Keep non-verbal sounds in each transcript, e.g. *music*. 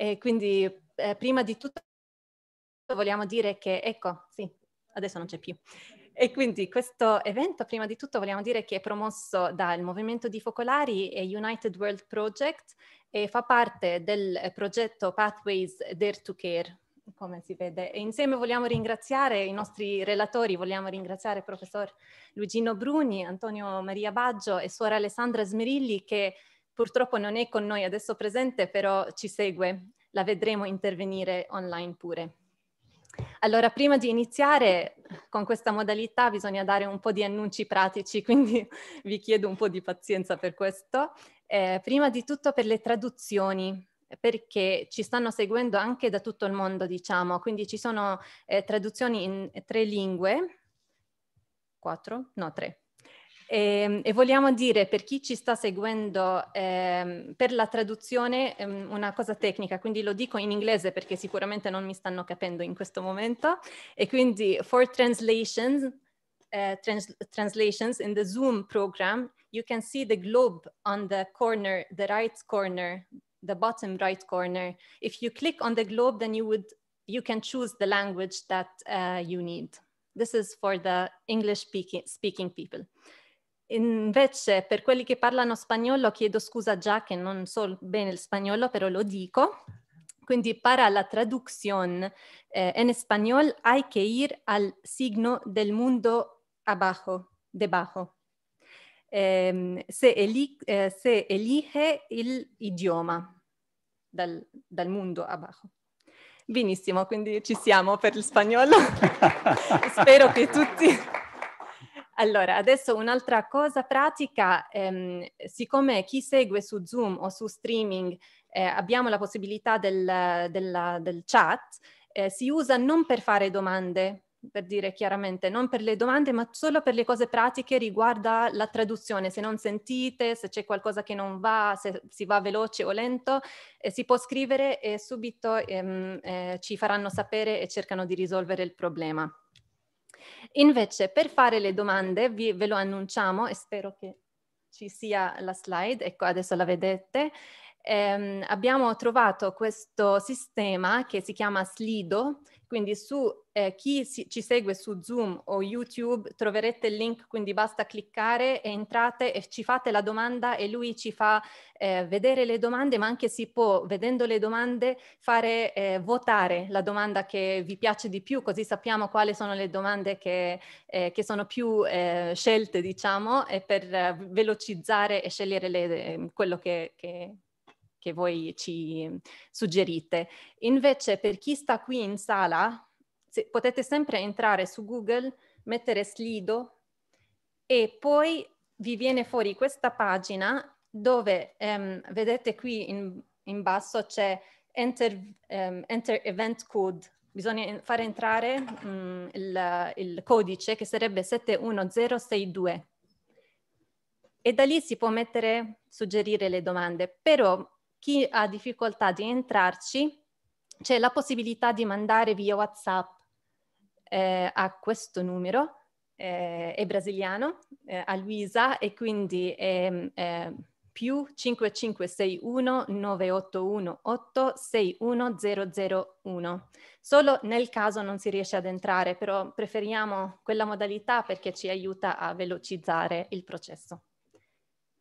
E quindi eh, prima di tutto vogliamo dire che, ecco, sì, adesso non c'è più. E quindi questo evento, prima di tutto, vogliamo dire che è promosso dal Movimento di Focolari e United World Project e fa parte del eh, progetto Pathways Dare to Care, come si vede. E insieme vogliamo ringraziare i nostri relatori, vogliamo ringraziare il professor Luigino Bruni, Antonio Maria Baggio e suora Alessandra Smerilli che Purtroppo non è con noi adesso presente, però ci segue. La vedremo intervenire online pure. Allora, prima di iniziare con questa modalità bisogna dare un po' di annunci pratici, *laughs* quindi vi chiedo un po' di pazienza per questo. Eh, prima di tutto per le traduzioni, perché ci stanno seguendo anche da tutto il mondo, diciamo, quindi ci sono eh, traduzioni in tre lingue, quattro, no tre, e, ehm, e, vogliamo dire per chi ci sta seguendo ehm, per la traduzione ehm, una cosa tecnica, quindi lo dico in inglese perché sicuramente non mi stanno capendo in questo momento. E quindi for translations, uh, trans translations in the Zoom program, you can see the globe on the corner, the right corner, the bottom right corner. If you click on the globe, then you would you can choose the language that uh, you need. This is for the English speaking, speaking people. Invece per quelli che parlano spagnolo chiedo scusa già che non so bene il spagnolo, però lo dico. Quindi para la traducción eh, en español hay que ir al signo del mundo abajo, debajo. Eh, se, eli eh, se, elige il idioma dal, dal mondo abajo. Benissimo, quindi ci siamo per il spagnolo. *laughs* Spero che tutti... Allora, adesso un'altra cosa pratica, ehm, siccome chi segue su Zoom o su streaming eh, abbiamo la possibilità del, della, del chat, eh, si usa non per fare domande, per dire chiaramente, non per le domande, ma solo per le cose pratiche riguardo la traduzione. Se non sentite, se c'è qualcosa che non va, se si va veloce o lento, eh, si può scrivere e subito ehm, eh, ci faranno sapere e cercano di risolvere il problema. Invece, per fare le domande, vi, ve lo annunciamo e spero che ci sia la slide, ecco adesso la vedete, ehm, abbiamo trovato questo sistema che si chiama Slido, quindi su eh, chi si, ci segue su Zoom o YouTube troverete il link, quindi basta cliccare entrate e ci fate la domanda e lui ci fa eh, vedere le domande, ma anche si può, vedendo le domande, fare eh, votare la domanda che vi piace di più, così sappiamo quali sono le domande che, eh, che sono più eh, scelte, diciamo, e per eh, velocizzare e scegliere le, ehm, quello che, che che voi ci suggerite. Invece per chi sta qui in sala, se, potete sempre entrare su Google, mettere Slido e poi vi viene fuori questa pagina dove ehm, vedete qui in, in basso c'è enter, ehm, enter, Event Code. Bisogna fare entrare mh, mm, il, il codice che sarebbe 71062 e da lì si può mettere, suggerire le domande, però chi ha difficoltà di entrarci c'è la possibilità di mandare via WhatsApp eh, ha questo numero, eh, è brasiliano, eh, a Luisa, e quindi è, è eh, più 5561981861001. Solo nel caso non si riesce ad entrare, però preferiamo quella modalità perché ci aiuta a velocizzare il processo.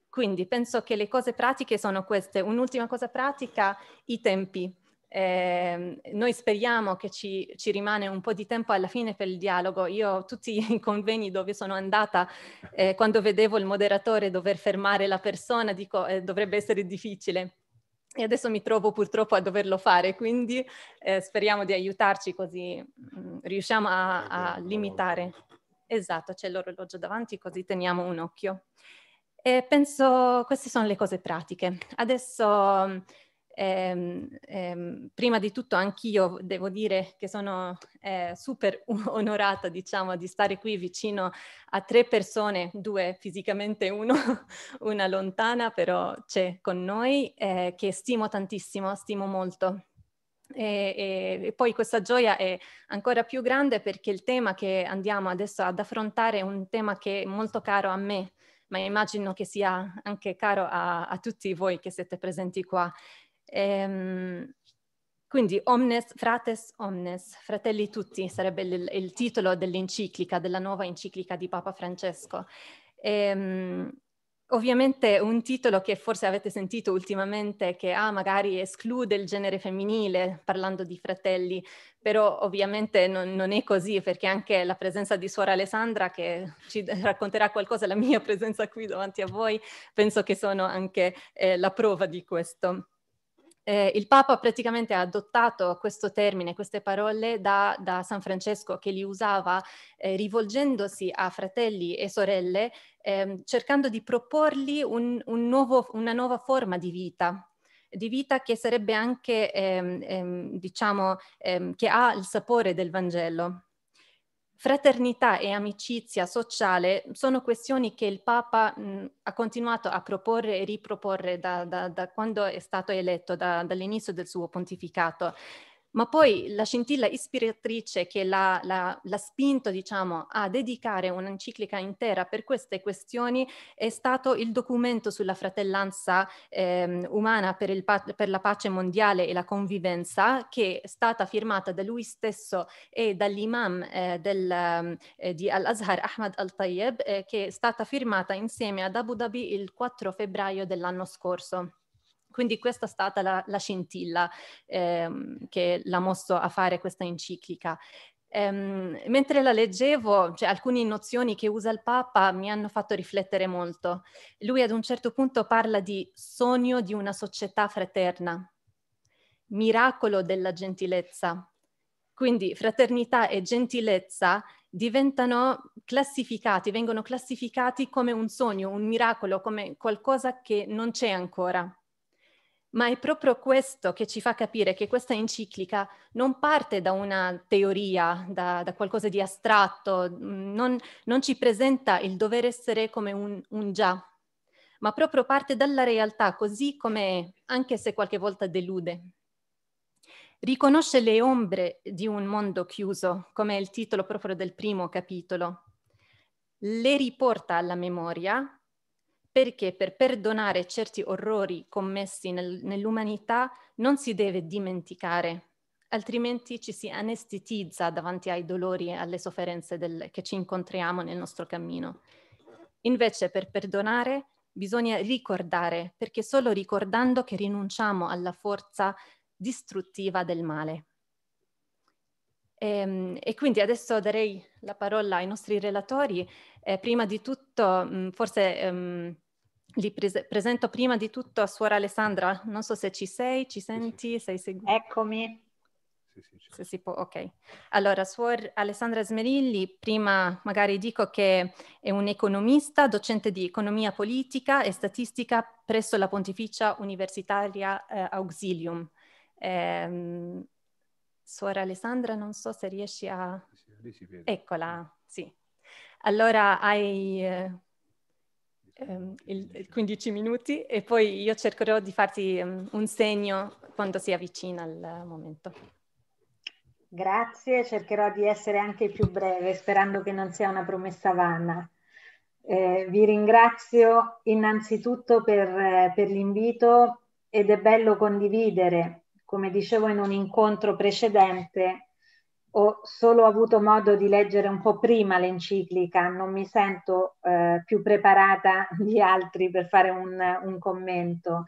Quindi penso che le cose pratiche sono queste. Un'ultima cosa pratica, i tempi. Eh, noi speriamo che ci, ci, rimane un po' di tempo alla fine per il dialogo. Io tutti i *laughs* convegni dove sono andata, eh, *laughs* quando vedevo il moderatore dover fermare la persona, dico eh, dovrebbe essere difficile. E adesso mi trovo purtroppo a doverlo fare, quindi eh, speriamo di aiutarci così mh, mm, riusciamo a, a limitare. Esatto, c'è l'orologio davanti così teniamo un occhio. E penso queste sono le cose pratiche. Adesso ehm, ehm, prima di tutto anch'io devo dire che sono eh, super *laughs* onorata diciamo di stare qui vicino a tre persone, due fisicamente, uno, *laughs* una lontana però c'è con noi, eh, che stimo tantissimo, stimo molto. E, e, e, poi questa gioia è ancora più grande perché il tema che andiamo adesso ad affrontare è un tema che è molto caro a me, ma immagino che sia anche caro a, a tutti voi che siete presenti qua. Ehm, quindi Omnes, Frates Omnes, fratelli tutti, sarebbe il, il titolo dell'enciclica, della nuova enciclica di Papa Francesco. Ehm, Ovviamente un titolo che forse avete sentito ultimamente che ah, magari esclude il genere femminile parlando di fratelli, però ovviamente non, non, è così perché anche la presenza di Suora Alessandra che ci racconterà qualcosa, la mia presenza qui davanti a voi, penso che sono anche eh, la prova di questo. Eh, il Papa praticamente ha adottato questo termine, queste parole da, da San Francesco che li usava eh, rivolgendosi a fratelli e sorelle, ehm, cercando di proporgli un, un nuovo, una nuova forma di vita, di vita che sarebbe anche, ehm, ehm, diciamo, ehm, che ha il sapore del Vangelo. Fraternità e amicizia sociale sono questioni che il Papa mh, ha continuato a proporre e riproporre da, da, da quando è stato eletto, da, dall'inizio del suo pontificato ma poi la scintilla ispiratrice che l'ha, l'ha, l'ha spinto diciamo, a dedicare un'enciclica intera per queste questioni è stato il documento sulla fratellanza eh, umana per, il, per, la pace mondiale e la convivenza che è stata firmata da lui stesso e dall'imam eh, del, eh, di Al-Azhar Ahmad Al-Tayyeb eh, che è stata firmata insieme ad Abu Dhabi il 4 febbraio dell'anno scorso. Quindi questa è stata la, la scintilla ehm, che l'ha mosso a fare questa enciclica. Ehm, mentre la leggevo, cioè, alcune nozioni che usa il Papa mi hanno fatto riflettere molto. Lui ad un certo punto parla di sogno di una società fraterna, miracolo della gentilezza. Quindi fraternità e gentilezza diventano classificati, vengono classificati come un sogno, un miracolo, come qualcosa che non c'è ancora ma è proprio questo che ci fa capire che questa enciclica non parte da una teoria, da, da qualcosa di astratto, mm, non, non, ci presenta il dover essere come un, un già, ma proprio parte dalla realtà così come è, anche se qualche volta delude. Riconosce le ombre di un mondo chiuso, come è il titolo proprio del primo capitolo, le riporta alla memoria perché per perdonare certi orrori commessi nel, nell'umanità non si deve dimenticare, altrimenti ci si anestetizza davanti ai dolori e alle sofferenze del, che ci incontriamo nel nostro cammino. Invece per perdonare bisogna ricordare, perché solo ricordando che rinunciamo alla forza distruttiva del male. E, ehm, e, quindi adesso darei la parola ai nostri relatori. Eh, prima di tutto, mh, mm, forse mh, ehm, li prese- presento prima di tutto a Suora Alessandra, non so se ci sei, ci senti, sei seguita? Eccomi. Certo. Se si può, ok. Allora, Suor Alessandra Smerilli, prima magari dico che è un'economista, docente di economia politica e statistica presso la Pontificia Universitaria eh, Auxilium. Eh, Suor Alessandra, non so se riesci a... Eccola, sì. Allora, hai... Eh ehm, il 15 minuti e poi io cercherò di farti um, un segno quando si avvicina il momento. Grazie, cercherò di essere anche più breve, sperando che non sia una promessa vana. Eh, vi ringrazio innanzitutto per, eh, per l'invito ed è bello condividere, come dicevo in un incontro precedente, ho solo avuto modo di leggere un po' prima l'enciclica, non mi sento eh, più preparata *laughs* di altri per fare un, un commento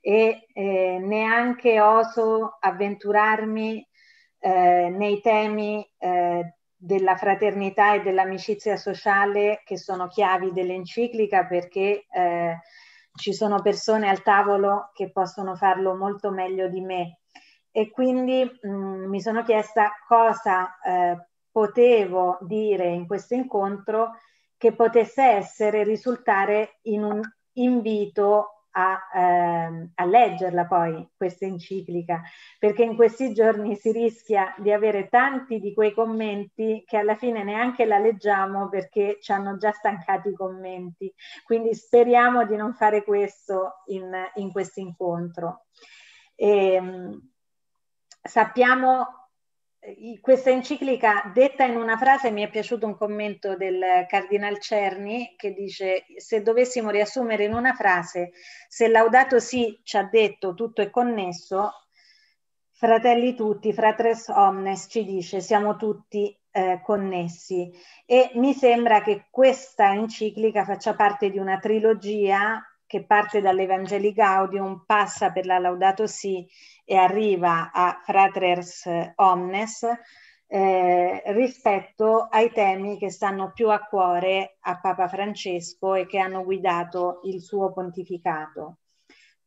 e eh, neanche oso avventurarmi eh, nei temi eh, della fraternità e dell'amicizia sociale che sono chiavi dell'enciclica perché eh, ci sono persone al tavolo che possono farlo molto meglio di me e quindi mh, mm, mi sono chiesta cosa eh, potevo dire in questo incontro che potesse essere risultare in un invito a, eh, a, leggerla poi questa enciclica, perché in questi giorni si rischia di avere tanti di quei commenti che alla fine neanche la leggiamo perché ci hanno già stancati i commenti. Quindi speriamo di non fare questo in, in questo incontro. E, ehm, sappiamo, eh, questa enciclica detta in una frase, mi è piaciuto un commento del Cardinal Cerni che dice, se dovessimo riassumere in una frase, se Laudato sì ci ha detto tutto è connesso, fratelli tutti, fratres omnes ci dice, siamo tutti eh, connessi e mi sembra che questa enciclica faccia parte di una trilogia che parte dall'Evangeli Gaudium, passa per la Laudato sì e arriva a Fratres Omnes eh, rispetto ai temi che stanno più a cuore a Papa Francesco e che hanno guidato il suo pontificato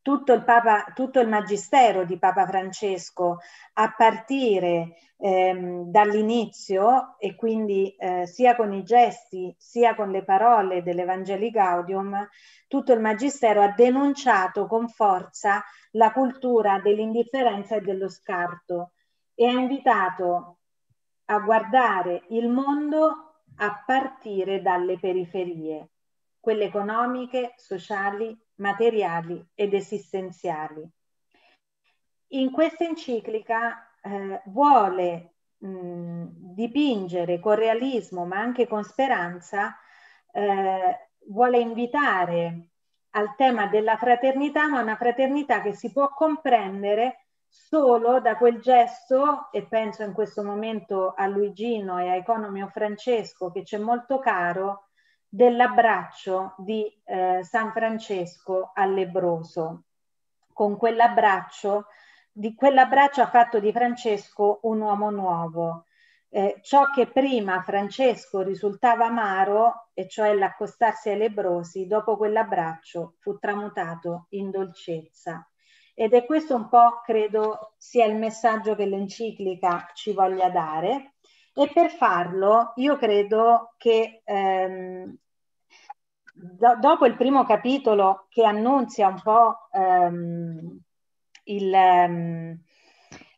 tutto il, Papa, tutto il magistero di Papa Francesco a partire ehm, dall'inizio e quindi eh, sia con i gesti sia con le parole dell'Evangelii Gaudium, tutto il magistero ha denunciato con forza la cultura dell'indifferenza e dello scarto e ha invitato a guardare il mondo a partire dalle periferie, quelle economiche, sociali materiali ed esistenziali. In questa enciclica eh, vuole mh, dipingere con realismo ma anche con speranza, eh, vuole invitare al tema della fraternità, ma una fraternità che si può comprendere solo da quel gesto, e penso in questo momento a Luigino e a Economio Francesco, che c'è molto caro, dell'abbraccio di eh, San Francesco al lebroso, Con quell'abbraccio, di quell'abbraccio ha fatto di Francesco un uomo nuovo. Eh, ciò che prima Francesco risultava amaro, e cioè l'accostarsi ai lebrosi, dopo quell'abbraccio fu tramutato in dolcezza. Ed è questo un po', credo, sia il messaggio che l'enciclica ci voglia dare. E per farlo io credo che ehm, do, dopo il primo capitolo che annunzia un po' ehm, il... Ehm,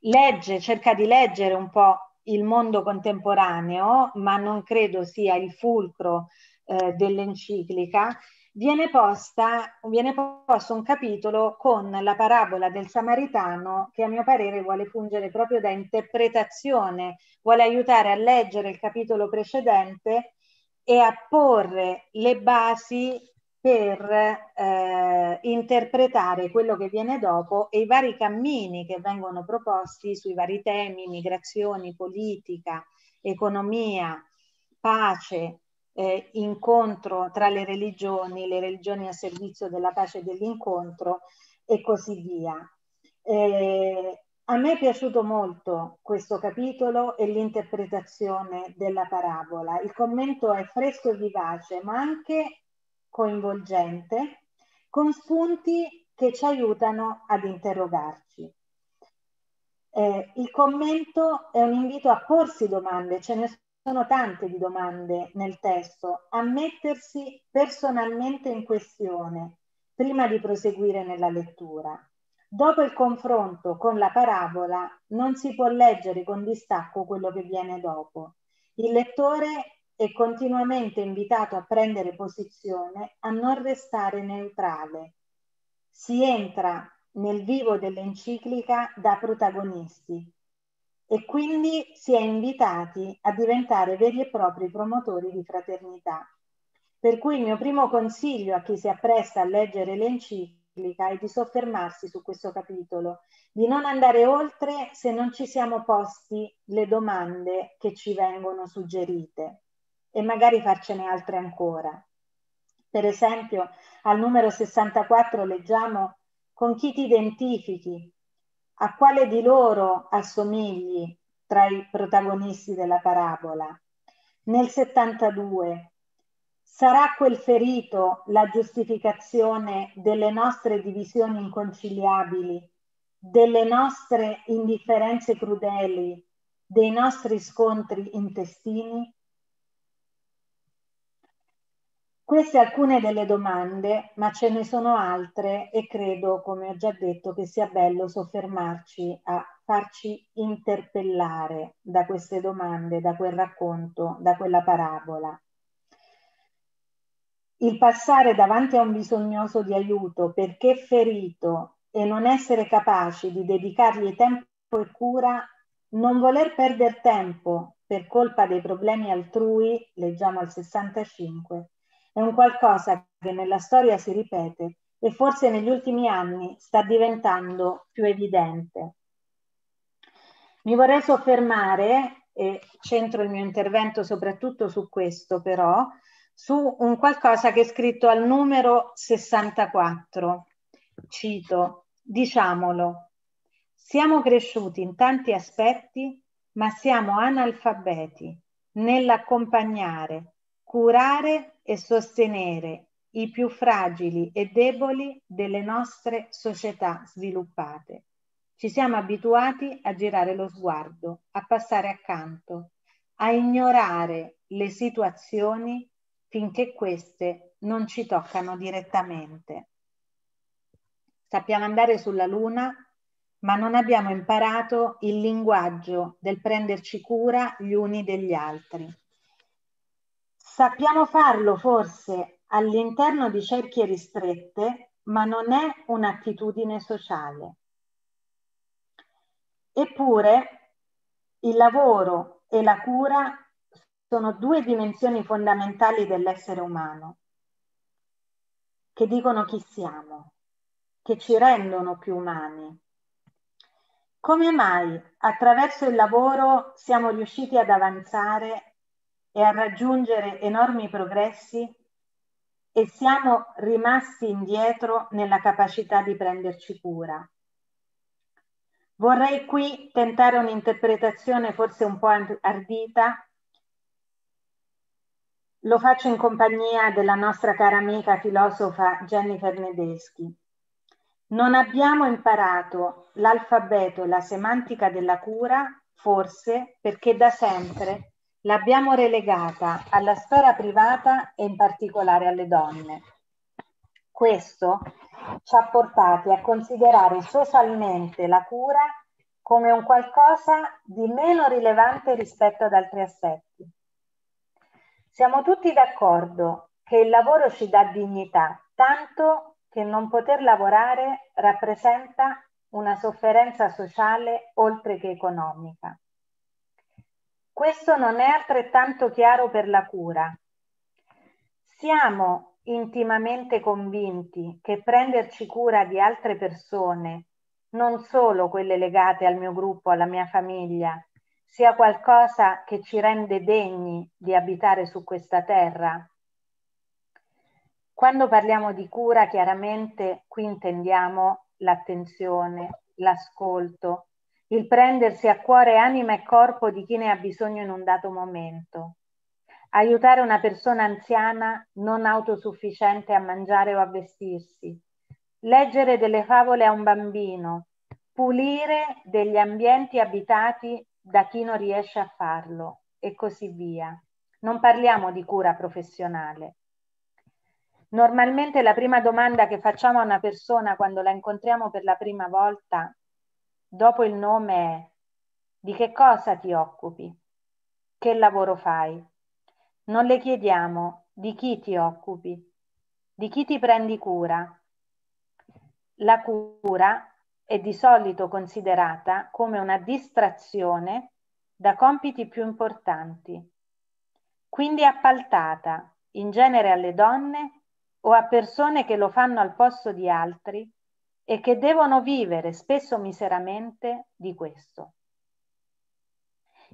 legge, cerca di leggere un po' il mondo contemporaneo, ma non credo sia il fulcro eh, dell'enciclica viene, posta, viene posto un capitolo con la parabola del samaritano che a mio parere vuole fungere proprio da interpretazione, vuole aiutare a leggere il capitolo precedente e a porre le basi per eh, interpretare quello che viene dopo e i vari cammini che vengono proposti sui vari temi, migrazioni, politica, economia, pace, eh, incontro tra le religioni, le religioni a servizio della pace e dell'incontro e così via. Eh, a me è piaciuto molto questo capitolo e l'interpretazione della parabola. Il commento è fresco e vivace, ma anche coinvolgente, con spunti che ci aiutano ad interrogarci. Eh, il commento è un invito a porsi domande, ce ne sono sono tante di domande nel testo, a mettersi personalmente in questione prima di proseguire nella lettura. Dopo il confronto con la parabola non si può leggere con distacco quello che viene dopo. Il lettore è continuamente invitato a prendere posizione, a non restare neutrale. Si entra nel vivo dell'enciclica da protagonisti, e quindi si è invitati a diventare veri e propri promotori di fraternità. Per cui il mio primo consiglio a chi si appresta a leggere l'enciclica è di soffermarsi su questo capitolo, di non andare oltre se non ci siamo posti le domande che ci vengono suggerite e magari farcene altre ancora. Per esempio, al numero 64 leggiamo con chi ti identifichi, a quale di loro assomigli tra i protagonisti della parabola? Nel 72 sarà quel ferito la giustificazione delle nostre divisioni inconciliabili, delle nostre indifferenze crudeli, dei nostri scontri intestini? Queste alcune delle domande, ma ce ne sono altre e credo, come ho già detto, che sia bello soffermarci a farci interpellare da queste domande, da quel racconto, da quella parabola. Il passare davanti a un bisognoso di aiuto perché ferito e non essere capaci di dedicargli tempo e cura, non voler perdere tempo per colpa dei problemi altrui, leggiamo al 65, è un qualcosa che nella storia si ripete e forse negli ultimi anni sta diventando più evidente. Mi vorrei soffermare, e centro il mio intervento soprattutto su questo però, su un qualcosa che è scritto al numero 64. Cito, diciamolo, siamo cresciuti in tanti aspetti, ma siamo analfabeti nell'accompagnare, curare e sostenere i più fragili e deboli delle nostre società sviluppate. Ci siamo abituati a girare lo sguardo, a passare accanto, a ignorare le situazioni finché queste non ci toccano direttamente. Sappiamo andare sulla Luna, ma non abbiamo imparato il linguaggio del prenderci cura gli uni degli altri. Sappiamo farlo forse all'interno di cerchie ristrette, ma non è un'attitudine sociale. Eppure il lavoro e la cura sono due dimensioni fondamentali dell'essere umano, che dicono chi siamo, che ci rendono più umani. Come mai attraverso il lavoro siamo riusciti ad avanzare e a raggiungere enormi progressi e siamo rimasti indietro nella capacità di prenderci cura. Vorrei qui tentare un'interpretazione forse un po' ardita. Lo faccio in compagnia della nostra cara amica filosofa Jennifer Nedeschi. Non abbiamo imparato l'alfabeto e la semantica della cura, forse perché da sempre l'abbiamo relegata alla sfera privata e in particolare alle donne. Questo ci ha portati a considerare socialmente la cura come un qualcosa di meno rilevante rispetto ad altri aspetti. Siamo tutti d'accordo che il lavoro ci dà dignità, tanto che non poter lavorare rappresenta una sofferenza sociale oltre che economica. Questo non è altrettanto chiaro per la cura. Siamo intimamente convinti che prenderci cura di altre persone, non solo quelle legate al mio gruppo, alla mia famiglia, sia qualcosa che ci rende degni di abitare su questa terra. Quando parliamo di cura, chiaramente qui intendiamo l'attenzione, l'ascolto, il prendersi a cuore anima e corpo di chi ne ha bisogno in un dato momento, aiutare una persona anziana non autosufficiente a mangiare o a vestirsi, leggere delle favole a un bambino, pulire degli ambienti abitati da chi non riesce a farlo e così via. Non parliamo di cura professionale. Normalmente la prima domanda che facciamo a una persona quando la incontriamo per la prima volta dopo il nome di che cosa ti occupi, che lavoro fai. Non le chiediamo di chi ti occupi, di chi ti prendi cura. La cura è di solito considerata come una distrazione da compiti più importanti, quindi appaltata in genere alle donne o a persone che lo fanno al posto di altri e che devono vivere spesso miseramente di questo.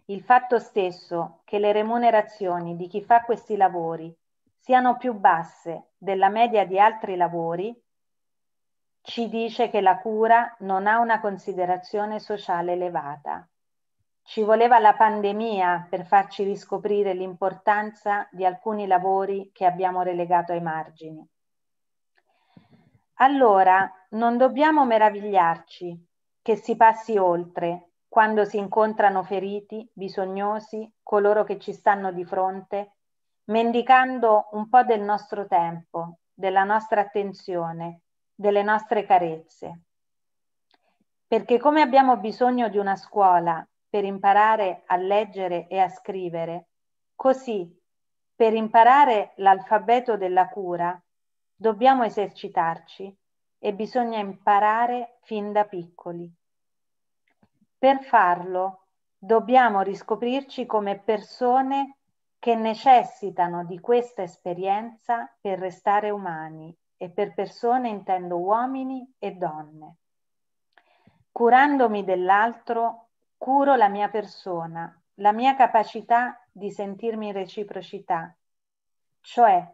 Il fatto stesso che le remunerazioni di chi fa questi lavori siano più basse della media di altri lavori ci dice che la cura non ha una considerazione sociale elevata. Ci voleva la pandemia per farci riscoprire l'importanza di alcuni lavori che abbiamo relegato ai margini. Allora, non dobbiamo meravigliarci che si passi oltre quando si incontrano feriti, bisognosi, coloro che ci stanno di fronte, mendicando un po' del nostro tempo, della nostra attenzione, delle nostre carezze. Perché come abbiamo bisogno di una scuola per imparare a leggere e a scrivere, così per imparare l'alfabeto della cura dobbiamo esercitarci e bisogna imparare fin da piccoli. Per farlo dobbiamo riscoprirci come persone che necessitano di questa esperienza per restare umani e per persone intendo uomini e donne. Curandomi dell'altro, curo la mia persona, la mia capacità di sentirmi reciprocità, cioè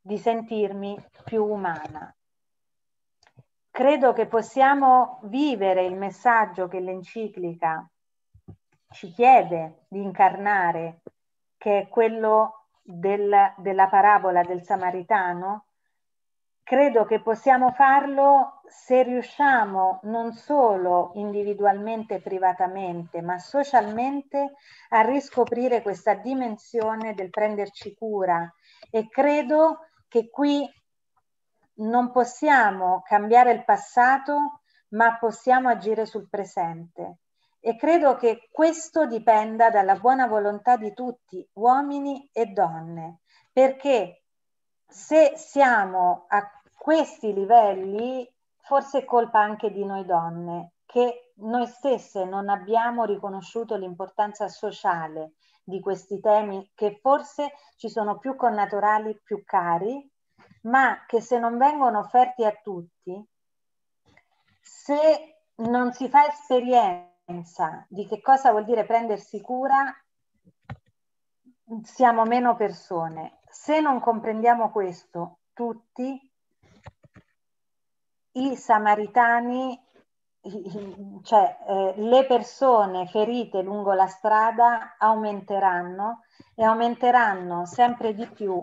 di sentirmi più umana credo che possiamo vivere il messaggio che l'enciclica ci chiede di incarnare, che è quello del, della parabola del samaritano, credo che possiamo farlo se riusciamo non solo individualmente e privatamente, ma socialmente a riscoprire questa dimensione del prenderci cura e credo che qui non possiamo cambiare il passato, ma possiamo agire sul presente. E credo che questo dipenda dalla buona volontà di tutti, uomini e donne, perché se siamo a questi livelli, forse è colpa anche di noi donne, che noi stesse non abbiamo riconosciuto l'importanza sociale di questi temi che forse ci sono più connaturali, più cari, ma che se non vengono offerti a tutti, se non si fa esperienza di che cosa vuol dire prendersi cura, siamo meno persone. Se non comprendiamo questo tutti, i samaritani, cioè eh, le persone ferite lungo la strada aumenteranno e aumenteranno sempre di più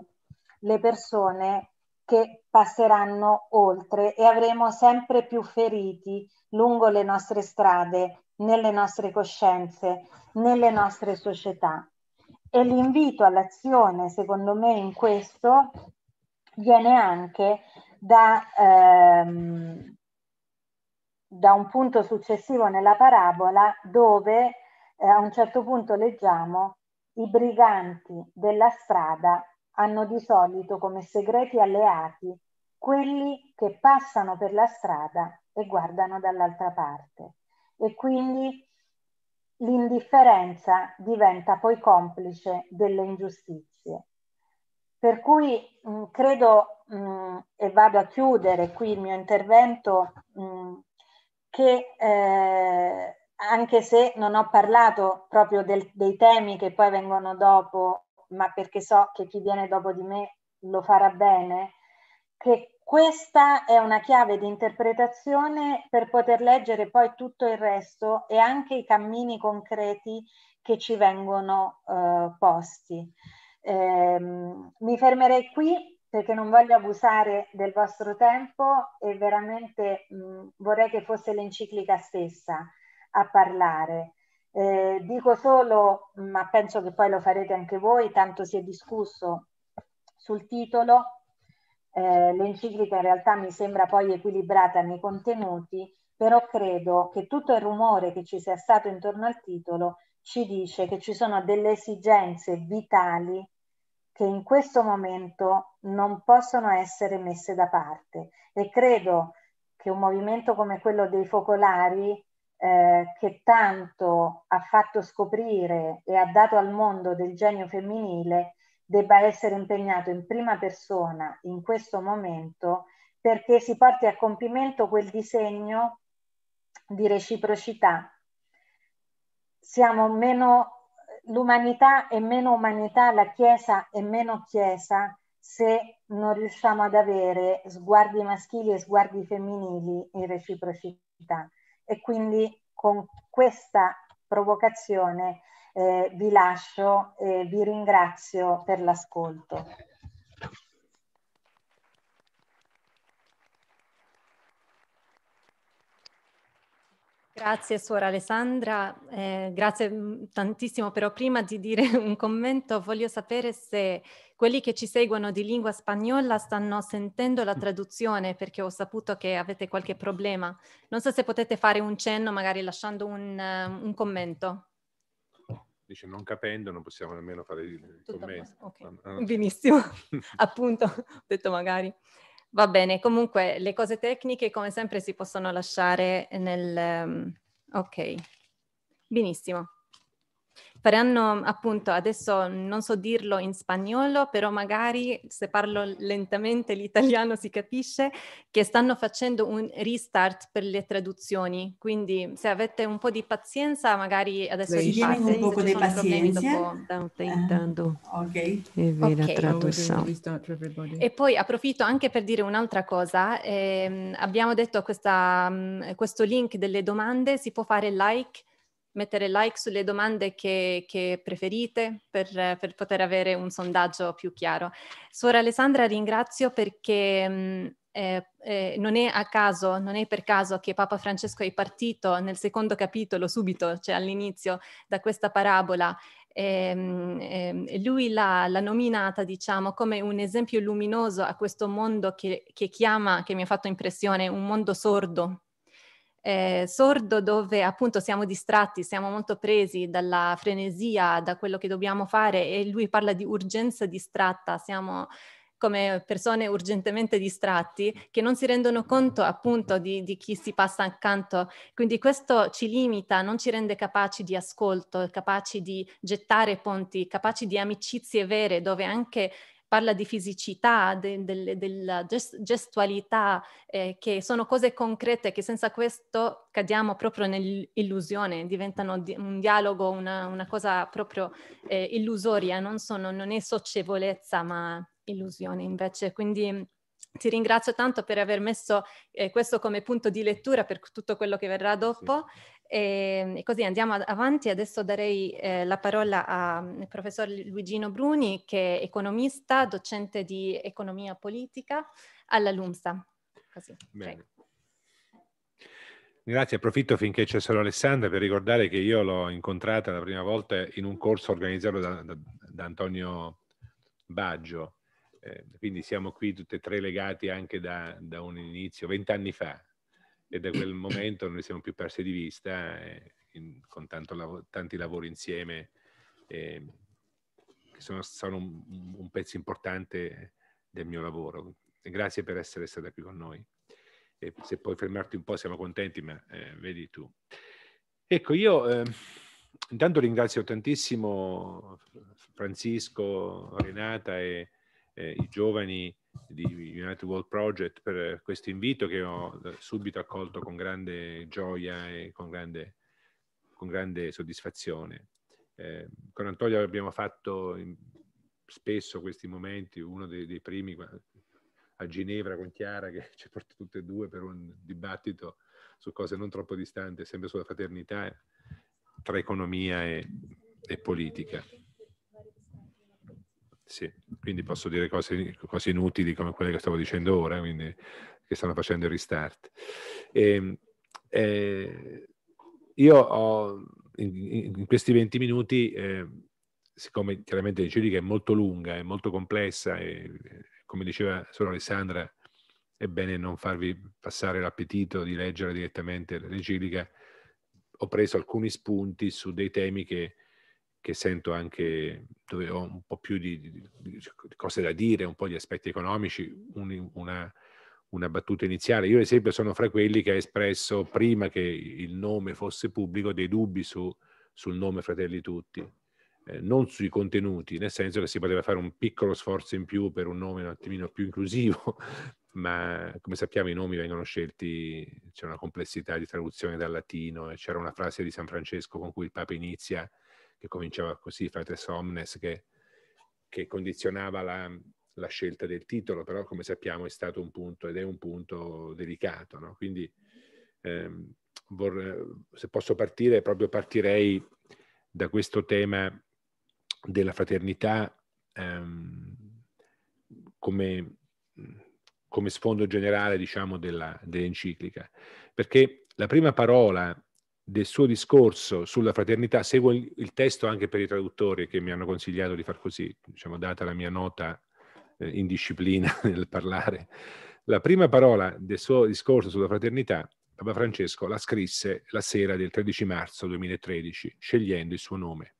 le persone che passeranno oltre e avremo sempre più feriti lungo le nostre strade, nelle nostre coscienze, nelle nostre società. E l'invito all'azione, secondo me, in questo viene anche da, ehm, da un punto successivo nella parabola dove eh, a un certo punto leggiamo i briganti della strada hanno di solito come segreti alleati quelli che passano per la strada e guardano dall'altra parte e quindi l'indifferenza diventa poi complice delle ingiustizie. Per cui mh, credo, mh, e vado a chiudere qui il mio intervento, mh, che eh, anche se non ho parlato proprio del, dei temi che poi vengono dopo ma perché so che chi viene dopo di me lo farà bene, che questa è una chiave di interpretazione per poter leggere poi tutto il resto e anche i cammini concreti che ci vengono eh, posti. Eh, mi fermerei qui perché non voglio abusare del vostro tempo e veramente mh, mm, vorrei che fosse l'enciclica stessa a parlare. Eh, dico solo, ma penso che poi lo farete anche voi, tanto si è discusso sul titolo, eh, l'enciclica in realtà mi sembra poi equilibrata nei contenuti, però credo che tutto il rumore che ci sia stato intorno al titolo ci dice che ci sono delle esigenze vitali che in questo momento non possono essere messe da parte e credo che un movimento come quello dei focolari eh, che tanto ha fatto scoprire e ha dato al mondo del genio femminile debba essere impegnato in prima persona in questo momento perché si porti a compimento quel disegno di reciprocità. Siamo meno l'umanità è meno umanità, la Chiesa è meno Chiesa se non riusciamo ad avere sguardi maschili e sguardi femminili in reciprocità e quindi con questa provocazione eh, vi lascio e vi ringrazio per l'ascolto. Grazie suora Alessandra, eh, grazie mm, tantissimo, però prima di dire *laughs* un commento voglio sapere se quelli che ci seguono di lingua spagnola stanno sentendo la mm. traduzione perché ho saputo che avete qualche problema. Non so se potete fare un cenno magari lasciando un, uh, un commento. Dice non capendo non possiamo nemmeno fare il Tutto commento. Okay. Ah, ah. Benissimo, *laughs* appunto, ho detto magari. Va bene, comunque le cose tecniche come sempre si possono lasciare nel... Um, ok, benissimo faranno appunto, adesso non so dirlo in spagnolo, però magari se parlo lentamente l'italiano si capisce, che stanno facendo un restart per le traduzioni. Quindi se avete un po' di pazienza, magari adesso si parte. un po' di pazienza. Stanno tentando. ok. E vera traduzione. E poi approfitto anche per dire un'altra cosa. Eh, abbiamo detto questa, mm, questo link delle domande, si può fare like mettere like sulle domande che, che preferite per, per, poter avere un sondaggio più chiaro. Suora Alessandra ringrazio perché mh, eh, eh, non è a caso, non è per caso che Papa Francesco è partito nel secondo capitolo, subito, cioè all'inizio, da questa parabola. Ehm, ehm, lui l'ha, l'ha, nominata, diciamo, come un esempio luminoso a questo mondo che, che chiama, che mi ha fatto impressione, un mondo sordo, eh, sordo dove appunto siamo distratti, siamo molto presi dalla frenesia, da quello che dobbiamo fare e lui parla di urgenza distratta, siamo come persone urgentemente distratti che non si rendono conto appunto di, di, chi si passa accanto. Quindi questo ci limita, non ci rende capaci di ascolto, capaci di gettare ponti, capaci di amicizie vere dove anche parla di fisicità, de, de, della gestualità, eh, che sono cose concrete che senza questo cadiamo proprio nell'illusione, diventano di, un dialogo, una, una cosa proprio eh, illusoria, non, sono, non, è socievolezza ma illusione invece. Quindi ti ringrazio tanto per aver messo eh, questo come punto di lettura per tutto quello che verrà dopo. Sì. Ehm, e, così andiamo avanti. Adesso darei eh, la parola al mm, professor Luigino Bruni, che è economista, docente di economia politica alla LUMSA. Così, Grazie, approfitto finché c'è solo Alessandra per ricordare che io l'ho incontrata la prima volta in un corso organizzato da, da, da Antonio Baggio eh, quindi siamo qui tutti e tre legati anche da, da un inizio, vent'anni fa, e da quel *clears throat* momento non ne siamo più persi di vista, eh, in, con lav- tanti lavori insieme, eh, che sono, sono un, un, pezzo importante del mio lavoro. E grazie per essere stata qui con noi. E se puoi fermarti un po', siamo contenti, ma eh, vedi tu. Ecco, io ehm, intanto ringrazio tantissimo Francisco, Renata e, eh, i giovani di United World Project per questo invito che ho subito accolto con grande gioia e con grande, con grande soddisfazione. Eh, con Antonio abbiamo fatto in, spesso questi momenti, uno dei, dei, primi a Ginevra con Chiara che ci ha portato tutte e due per un dibattito su cose non troppo distanti, sempre sulla fraternità tra economia e, e politica. Sì, quindi posso dire cose, cose, inutili come quelle che stavo dicendo ora, quindi, che stanno facendo il restart. E, ehm, eh, io ho, in, in, questi 20 minuti, eh, siccome chiaramente la che è molto lunga, è molto complessa, e, come diceva solo Alessandra, è bene non farvi passare l'appetito di leggere direttamente la l'enciclica, ho preso alcuni spunti su dei temi che che sento anche dove ho un po' più di, di, di cose da dire, un po' di aspetti economici, un, una, una battuta iniziale. Io, ad esempio, sono fra quelli che ha espresso prima che il nome fosse pubblico dei dubbi su, sul nome Fratelli Tutti, eh, non sui contenuti, nel senso che si poteva fare un piccolo sforzo in più per un nome un attimino più inclusivo, *laughs* ma come sappiamo i nomi vengono scelti, c'è una complessità di traduzione dal latino, c'era una frase di San Francesco con cui il Papa inizia che cominciava così, Fratres Omnes, che, che condizionava la, la, scelta del titolo, però come sappiamo è stato un punto ed è un punto delicato. No? Quindi ehm, vorrei, se posso partire, proprio partirei da questo tema della fraternità ehm, come, come, sfondo generale diciamo, della, dell'enciclica. Perché la prima parola del suo discorso sulla fraternità, seguo il, il, testo anche per i traduttori che mi hanno consigliato di far così, diciamo, data la mia nota eh, disciplina *laughs* nel parlare. La prima parola del suo discorso sulla fraternità, Papa Francesco la scrisse la sera del 13 marzo 2013, scegliendo il suo nome.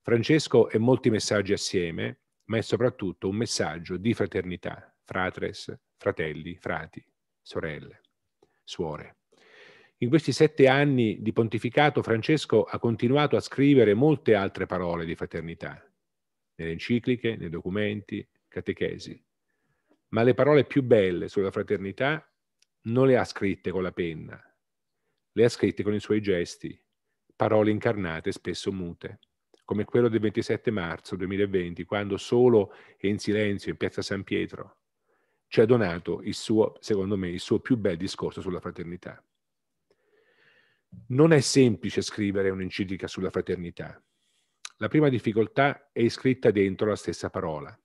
Francesco è molti messaggi assieme, ma è soprattutto un messaggio di fraternità, fratres, fratelli, frati, sorelle, suore. In questi sette anni di pontificato Francesco ha continuato a scrivere molte altre parole di fraternità, nelle encicliche, nei documenti, catechesi. Ma le parole più belle sulla fraternità non le ha scritte con la penna, le ha scritte con i suoi gesti, parole incarnate spesso mute, come quello del 27 marzo 2020, quando solo e in silenzio in piazza San Pietro ci ha donato il suo, secondo me, il suo più bel discorso sulla fraternità. Non è semplice scrivere un'enciclica sulla fraternità. La prima difficoltà è iscritta dentro la stessa parola.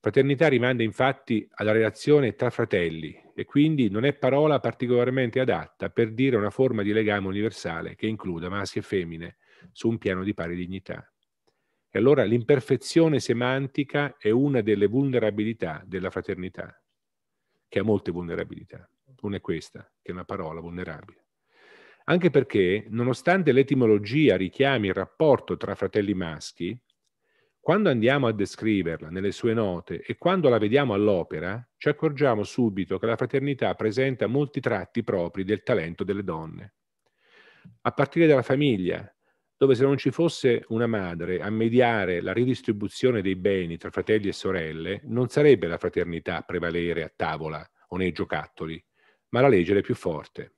Fraternità rimanda infatti alla relazione tra fratelli e quindi non è parola particolarmente adatta per dire una forma di legame universale che includa maschi e femmine su un piano di pari dignità. E allora l'imperfezione semantica è una delle vulnerabilità della fraternità, che ha molte vulnerabilità. Una è questa, che è una parola vulnerabile anche perché, nonostante l'etimologia richiami il rapporto tra fratelli maschi, quando andiamo a descriverla nelle sue note e quando la vediamo all'opera, ci accorgiamo subito che la fraternità presenta molti tratti propri del talento delle donne. A partire dalla famiglia, dove se non ci fosse una madre a mediare la ridistribuzione dei beni tra fratelli e sorelle, non sarebbe la fraternità a prevalere a tavola o nei giocattoli, ma la legge è più forte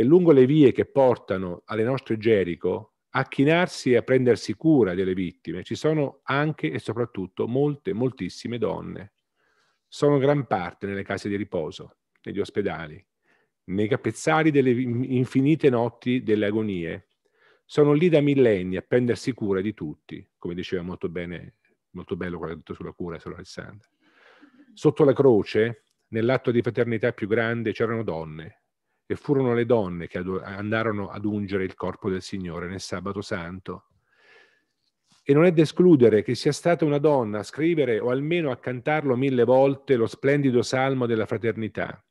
e lungo le vie che portano alle nostre Gerico a chinarsi e a prendersi cura delle vittime ci sono anche e soprattutto molte, moltissime donne. Sono gran parte nelle case di riposo, negli ospedali, nei capezzali delle infinite notti delle agonie. Sono lì da millenni a prendersi cura di tutti, come diceva molto bene, molto bello quello che ha detto sulla cura e sull'Alessandra. Sotto la croce, nell'atto di paternità più grande, c'erano donne, e furono le donne che ad- andarono ad ungere il corpo del Signore nel sabato santo. E non è da escludere che sia stata una donna a scrivere o almeno a cantarlo mille volte lo splendido salmo della fraternità,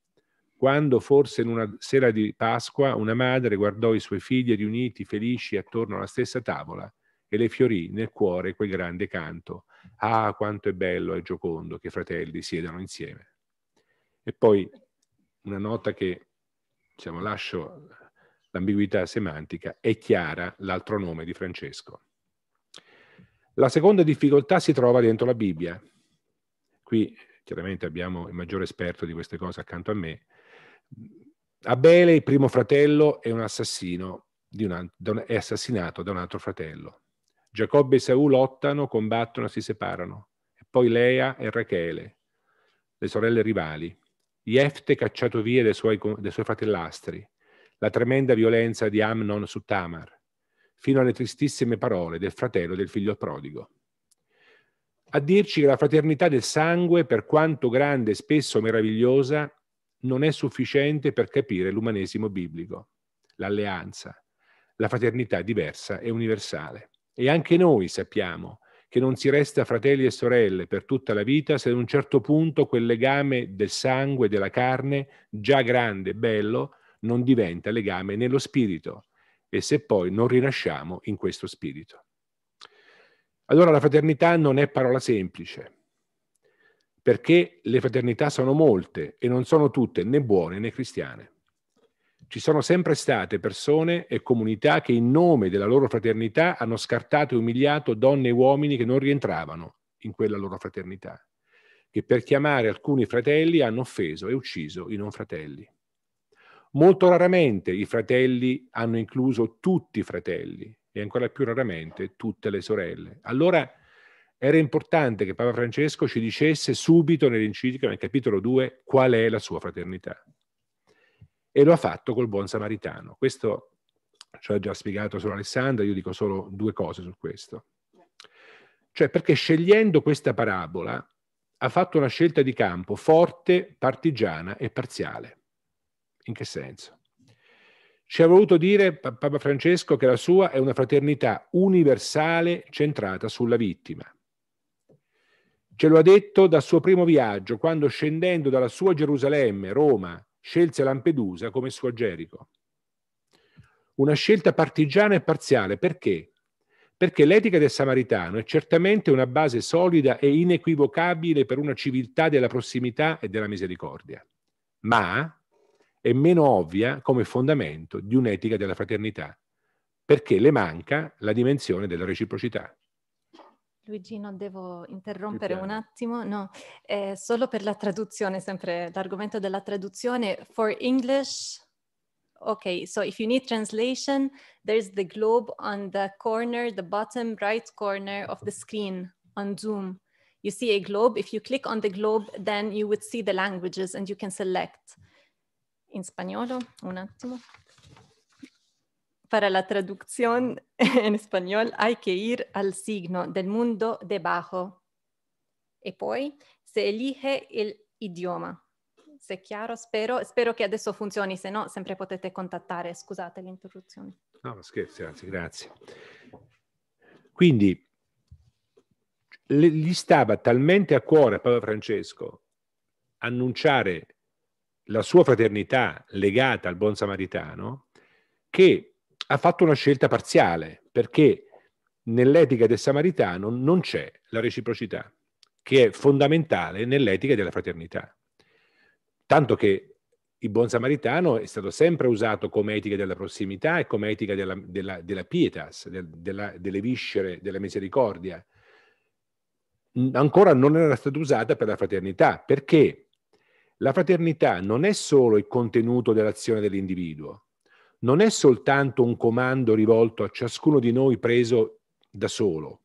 quando forse in una sera di Pasqua una madre guardò i suoi figli riuniti felici attorno alla stessa tavola e le fiorì nel cuore quel grande canto. Ah, quanto è bello e giocondo che i fratelli siedano insieme. E poi una nota che diciamo, lascio l'ambiguità semantica, è Chiara l'altro nome di Francesco. La seconda difficoltà si trova dentro la Bibbia. Qui chiaramente abbiamo il maggiore esperto di queste cose accanto a me. Abele, il primo fratello, è un assassino, una, è assassinato da un altro fratello. Giacobbe e Saul lottano, combattono, si separano. E poi Lea e Rachele, le sorelle rivali. Jefte cacciato via dai suoi, dai suoi fratellastri, la tremenda violenza di Amnon su Tamar, fino alle tristissime parole del fratello del figlio prodigo. A dirci che la fraternità del sangue, per quanto grande e spesso meravigliosa, non è sufficiente per capire l'umanesimo biblico, l'alleanza, la fraternità diversa e universale. E anche noi sappiamo che non si resta fratelli e sorelle per tutta la vita se ad un certo punto quel legame del sangue, e della carne, già grande e bello, non diventa legame nello spirito e se poi non rinasciamo in questo spirito. Allora la fraternità non è parola semplice, perché le fraternità sono molte e non sono tutte né buone né cristiane ci sono sempre state persone e comunità che in nome della loro fraternità hanno scartato e umiliato donne e uomini che non rientravano in quella loro fraternità, che per chiamare alcuni fratelli hanno offeso e ucciso i non fratelli. Molto raramente i fratelli hanno incluso tutti i fratelli e ancora più raramente tutte le sorelle. Allora era importante che Papa Francesco ci dicesse subito nell'enciclica, nel capitolo 2, qual è la sua fraternità e lo ha fatto col buon samaritano. Questo ci ha già spiegato solo Alessandra, io dico solo due cose su questo. Cioè perché scegliendo questa parabola ha fatto una scelta di campo forte, partigiana e parziale. In che senso? Ci ha voluto dire Papa Francesco che la sua è una fraternità universale centrata sulla vittima. Ce lo ha detto dal suo primo viaggio, quando scendendo dalla sua Gerusalemme, Roma, scelse Lampedusa come suo Gerico. Una scelta partigiana e parziale, perché? Perché l'etica del Samaritano è certamente una base solida e inequivocabile per una civiltà della prossimità e della misericordia, ma è meno ovvia come fondamento di un'etica della fraternità, perché le manca la dimensione della reciprocità. Luigi, non devo interrompere un attimo, no, è eh, solo per la traduzione, sempre l'argomento della traduzione. For English, ok, so if you need translation, there's the globe on the corner, the bottom right corner of the screen on Zoom. You see a globe, if you click on the globe, then you would see the languages and you can select. In spagnolo, un attimo. Para la traducción *laughs* en español hay que ir al signo del mundo debajo e poi se elige il idioma. Se è chiaro, spero, spero che adesso funzioni, se no sempre potete contattare. Scusate l'interruzione. No, scherzi, anzi, grazie. Quindi gli stava talmente a cuore a Papa Francesco annunciare la sua fraternità legata al buon samaritano che ha fatto una scelta parziale, perché nell'etica del samaritano non c'è la reciprocità, che è fondamentale nell'etica della fraternità. Tanto che il buon samaritano è stato sempre usato come etica della prossimità e come etica della, della, della pietas, del, della, delle viscere, della misericordia. Ancora non era stata usata per la fraternità, perché la fraternità non è solo il contenuto dell'azione dell'individuo, non è soltanto un comando rivolto a ciascuno di noi preso da solo.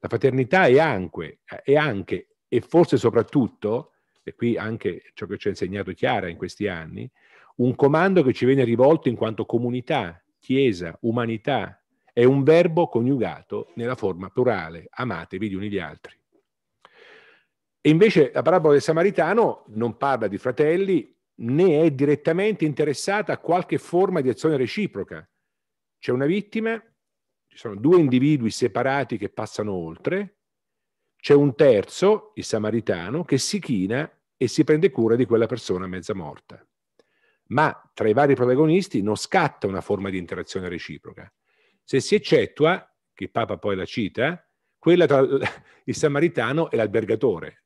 La fraternità è anche, è anche e forse soprattutto, e qui anche ciò che ci ha insegnato Chiara in questi anni, un comando che ci viene rivolto in quanto comunità, chiesa, umanità. È un verbo coniugato nella forma plurale, amatevi gli uni gli altri. E invece la parabola del Samaritano non parla di fratelli, né è direttamente interessata a qualche forma di azione reciproca. C'è una vittima, ci sono due individui separati che passano oltre, c'è un terzo, il samaritano, che si china e si prende cura di quella persona mezza morta. Ma tra i vari protagonisti non scatta una forma di interazione reciproca. Se si eccettua, che il Papa poi la cita, quella tra il samaritano e l'albergatore,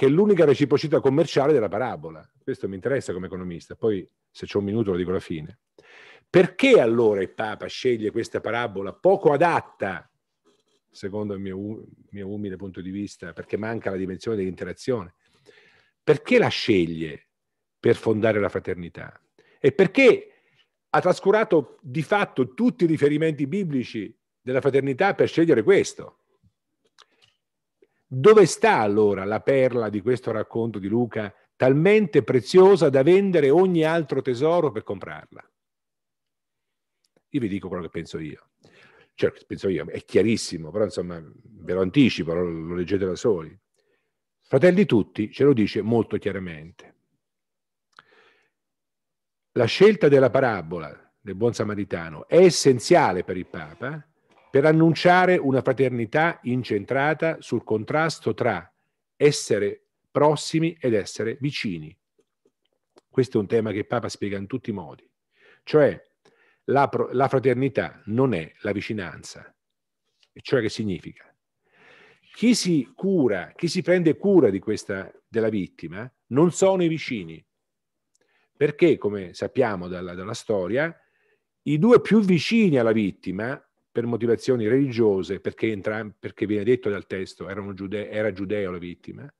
che è l'unica reciprocità commerciale della parabola. Questo mi interessa come economista, poi se c'è un minuto lo dico alla fine. Perché allora il Papa sceglie questa parabola poco adatta, secondo il mio, mio umile punto di vista, perché manca la dimensione dell'interazione? Perché la sceglie per fondare la fraternità? E perché ha trascurato di fatto tutti i riferimenti biblici della fraternità per scegliere questo? Dove sta allora la perla di questo racconto di Luca, talmente preziosa da vendere ogni altro tesoro per comprarla? Io vi dico quello che penso io. Cioè, penso io, è chiarissimo, però insomma ve lo anticipo, lo, lo leggete da soli. Fratelli tutti ce lo dice molto chiaramente. La scelta della parabola del buon samaritano è essenziale per il Papa per annunciare una fraternità incentrata sul contrasto tra essere prossimi ed essere vicini. Questo è un tema che Papa spiega in tutti i modi, cioè la, la fraternità non è la vicinanza. E cioè che significa? Chi si cura, chi si prende cura questa, della vittima, non sono i vicini, perché, come sappiamo dalla, dalla storia, i due più vicini alla vittima per motivazioni religiose, perché, entram- perché viene detto dal testo, giude- era giudeo la vittima,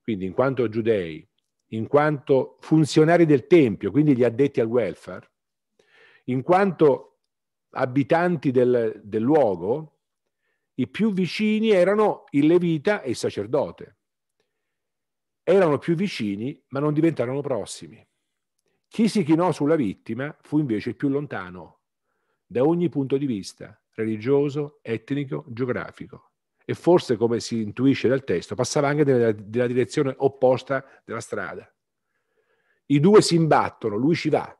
quindi in quanto giudei, in quanto funzionari del Tempio, quindi gli addetti al welfare, in quanto abitanti del, del luogo, i più vicini erano il levita e il sacerdote. Erano più vicini, ma non diventarono prossimi. Chi si chinò sulla vittima fu invece il più lontano da ogni punto di vista, religioso, etnico, geografico. E forse, come si intuisce dal testo, passava anche nella, nella direzione opposta della strada. I due si imbattono, lui ci va.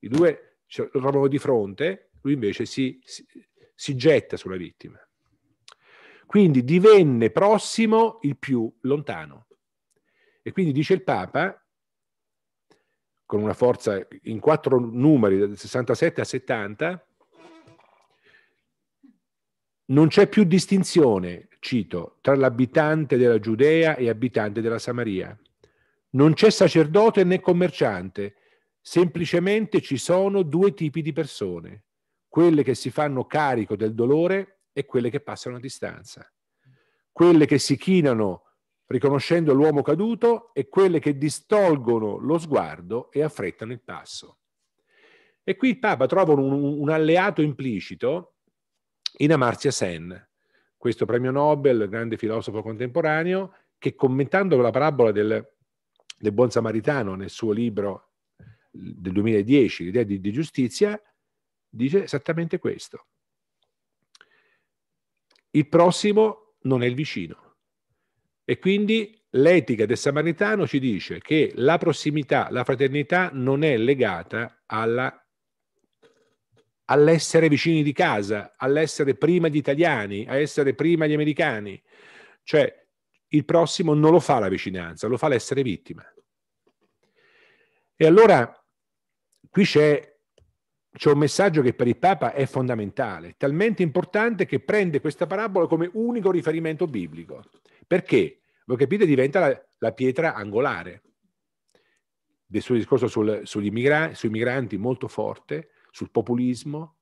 I due ci trovano di fronte, lui invece si, si, si getta sulla vittima. Quindi divenne prossimo il più lontano. E quindi dice il Papa, con una forza in quattro numeri, da 67 a 70, non c'è più distinzione, cito, tra l'abitante della Giudea e abitante della Samaria. Non c'è sacerdote né commerciante, semplicemente ci sono due tipi di persone, quelle che si fanno carico del dolore e quelle che passano a distanza, quelle che si chinano riconoscendo l'uomo caduto e quelle che distolgono lo sguardo e affrettano il passo. E qui il Papa trova un, un alleato implicito in Amartya Sen, questo premio Nobel, grande filosofo contemporaneo, che commentando la parabola del, del buon samaritano nel suo libro eh, del 2010, l'idea di, di giustizia, dice esattamente questo. Il prossimo non è il vicino. E quindi l'etica del samaritano ci dice che la prossimità, la fraternità non è legata alla all'essere vicini di casa, all'essere prima gli italiani, a essere prima gli americani. Cioè, il prossimo non lo fa la vicinanza, lo fa l'essere vittima. E allora qui c'è, c'è, un messaggio che per il Papa è fondamentale, talmente importante che prende questa parabola come unico riferimento biblico. Perché? Voi capite, diventa la, la pietra angolare del suo discorso sul, sugli migranti, sui migranti molto forte, sul populismo.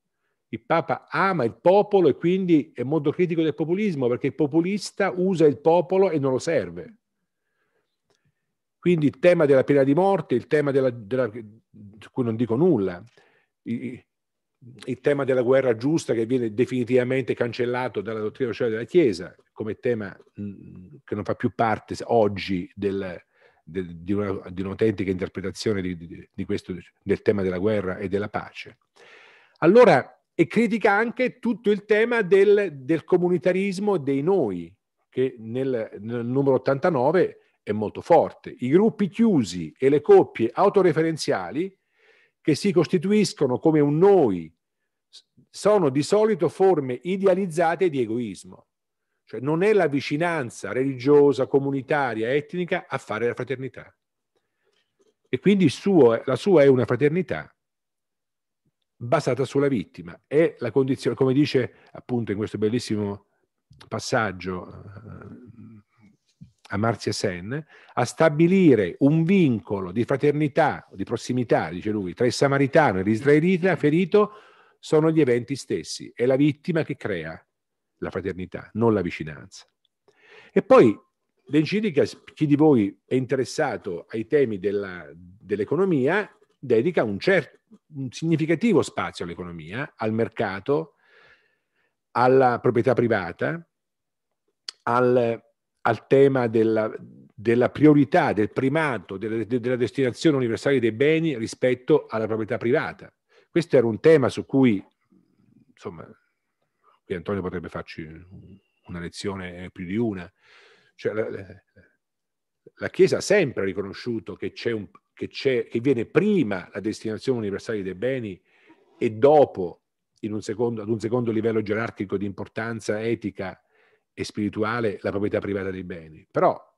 Il Papa ama il popolo e quindi è molto critico del populismo perché il populista usa il popolo e non lo serve. Quindi il tema della pena di morte, il tema della, della su cui non dico nulla, il, il tema della guerra giusta che viene definitivamente cancellato dalla dottrina sociale della Chiesa come tema mm, che non fa più parte oggi del, di, una, di, un'autentica interpretazione di, di questo, del tema della guerra e della pace. Allora, e critica anche tutto il tema del, del comunitarismo dei noi, che nel, nel, numero 89 è molto forte. I gruppi chiusi e le coppie autoreferenziali che si costituiscono come un noi sono di solito forme idealizzate di egoismo. Cioè non è la vicinanza religiosa, comunitaria, etnica a fare la fraternità. E quindi suo, la sua è una fraternità basata sulla vittima. È la condizione, come dice appunto in questo bellissimo passaggio eh, a Marzia Sen, a stabilire un vincolo di fraternità, di prossimità, dice lui, tra il samaritano e l'israelita ferito sono gli eventi stessi, è la vittima che crea la fraternità, non la vicinanza. E poi l'enciclica, chi di voi è interessato ai temi della, dell'economia, dedica un, certo, un significativo spazio all'economia, al mercato, alla proprietà privata, al, al tema della, della, priorità, del primato, della, della destinazione universale dei beni rispetto alla proprietà privata. Questo era un tema su cui insomma, e Antonio potrebbe farci una lezione più di una. Cioè, la, la, Chiesa ha sempre riconosciuto che, c'è un, che, c'è, che viene prima la destinazione universale dei beni e dopo un secondo, ad un secondo livello gerarchico di importanza etica e spirituale la proprietà privata dei beni. Però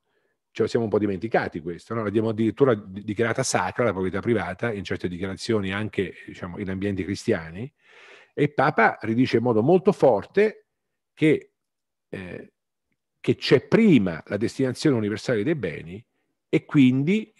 ce lo siamo un po' dimenticati questo, no? l'abbiamo addirittura dichiarata sacra la proprietà privata in certe dichiarazioni anche diciamo, in ambienti cristiani, e il Papa ridice in modo molto forte che, eh, che c'è prima la destinazione universale dei beni e quindi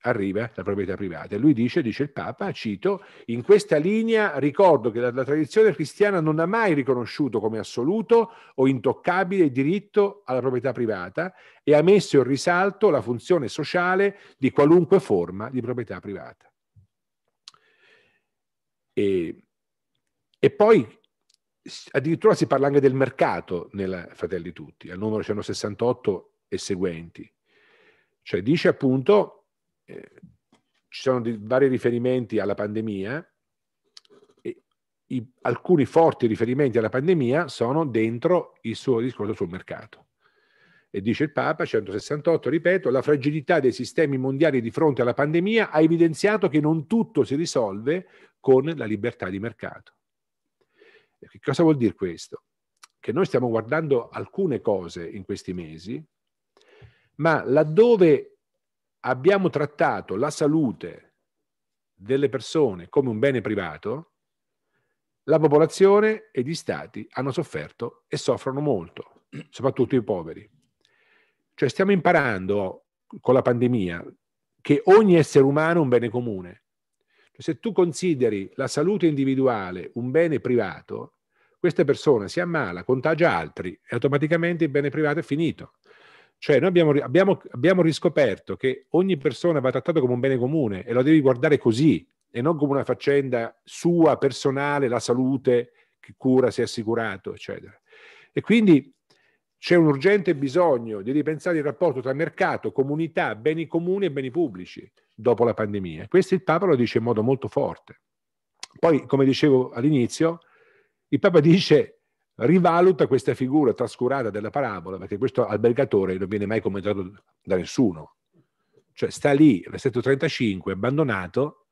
arriva la proprietà privata. E lui dice, dice il Papa, cito, in questa linea ricordo che la, la, tradizione cristiana non ha mai riconosciuto come assoluto o intoccabile il diritto alla proprietà privata e ha messo in risalto la funzione sociale di qualunque forma di proprietà privata. E e poi addirittura si parla anche del mercato nella Fratelli Tutti, al numero 168 e seguenti. Cioè dice appunto, eh, ci sono vari riferimenti alla pandemia, e i, alcuni forti riferimenti alla pandemia sono dentro il suo discorso sul mercato. E dice il Papa, 168, ripeto, la fragilità dei sistemi mondiali di fronte alla pandemia ha evidenziato che non tutto si risolve con la libertà di mercato che cosa vuol dire questo? Che noi stiamo guardando alcune cose in questi mesi, ma laddove abbiamo trattato la salute delle persone come un bene privato, la popolazione e gli stati hanno sofferto e soffrono molto, soprattutto i poveri. Cioè stiamo imparando con la pandemia che ogni essere umano è un bene comune se tu consideri la salute individuale un bene privato, questa persona si ammala, contagia altri e automaticamente il bene privato è finito. Cioè noi abbiamo, abbiamo, abbiamo riscoperto che ogni persona va trattata come un bene comune e lo devi guardare così e non come una faccenda sua, personale, la salute, che cura, si è assicurato, eccetera. E quindi c'è un urgente bisogno di ripensare il rapporto tra mercato, comunità, beni comuni e beni pubblici dopo la pandemia. Questo il Papa lo dice in modo molto forte. Poi, come dicevo all'inizio, il Papa *laughs* dice rivaluta questa figura trascurata della parabola, perché questo albergatore non viene mai commentato da nessuno. Cioè sta lì, versetto 35, abbandonato,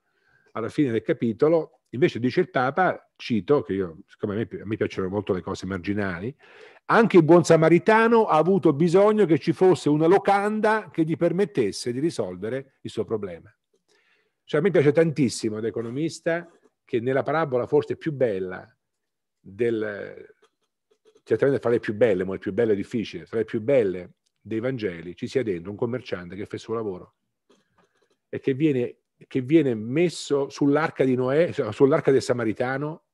alla fine del capitolo, invece dice il Papa, cito, che io, siccome a me, a me piacciono molto le cose marginali, anche il buon samaritano ha avuto bisogno che ci fosse una locanda che gli permettesse di risolvere il suo problema. Cioè, a me piace tantissimo l'economista che nella parabola forse più bella del... certamente fra le più belle, ma le più belle è difficile, fra le più belle dei Vangeli ci sia dentro un commerciante che fa il suo lavoro e che viene, che viene messo sull'arca di Noè, cioè sull'arca del Samaritano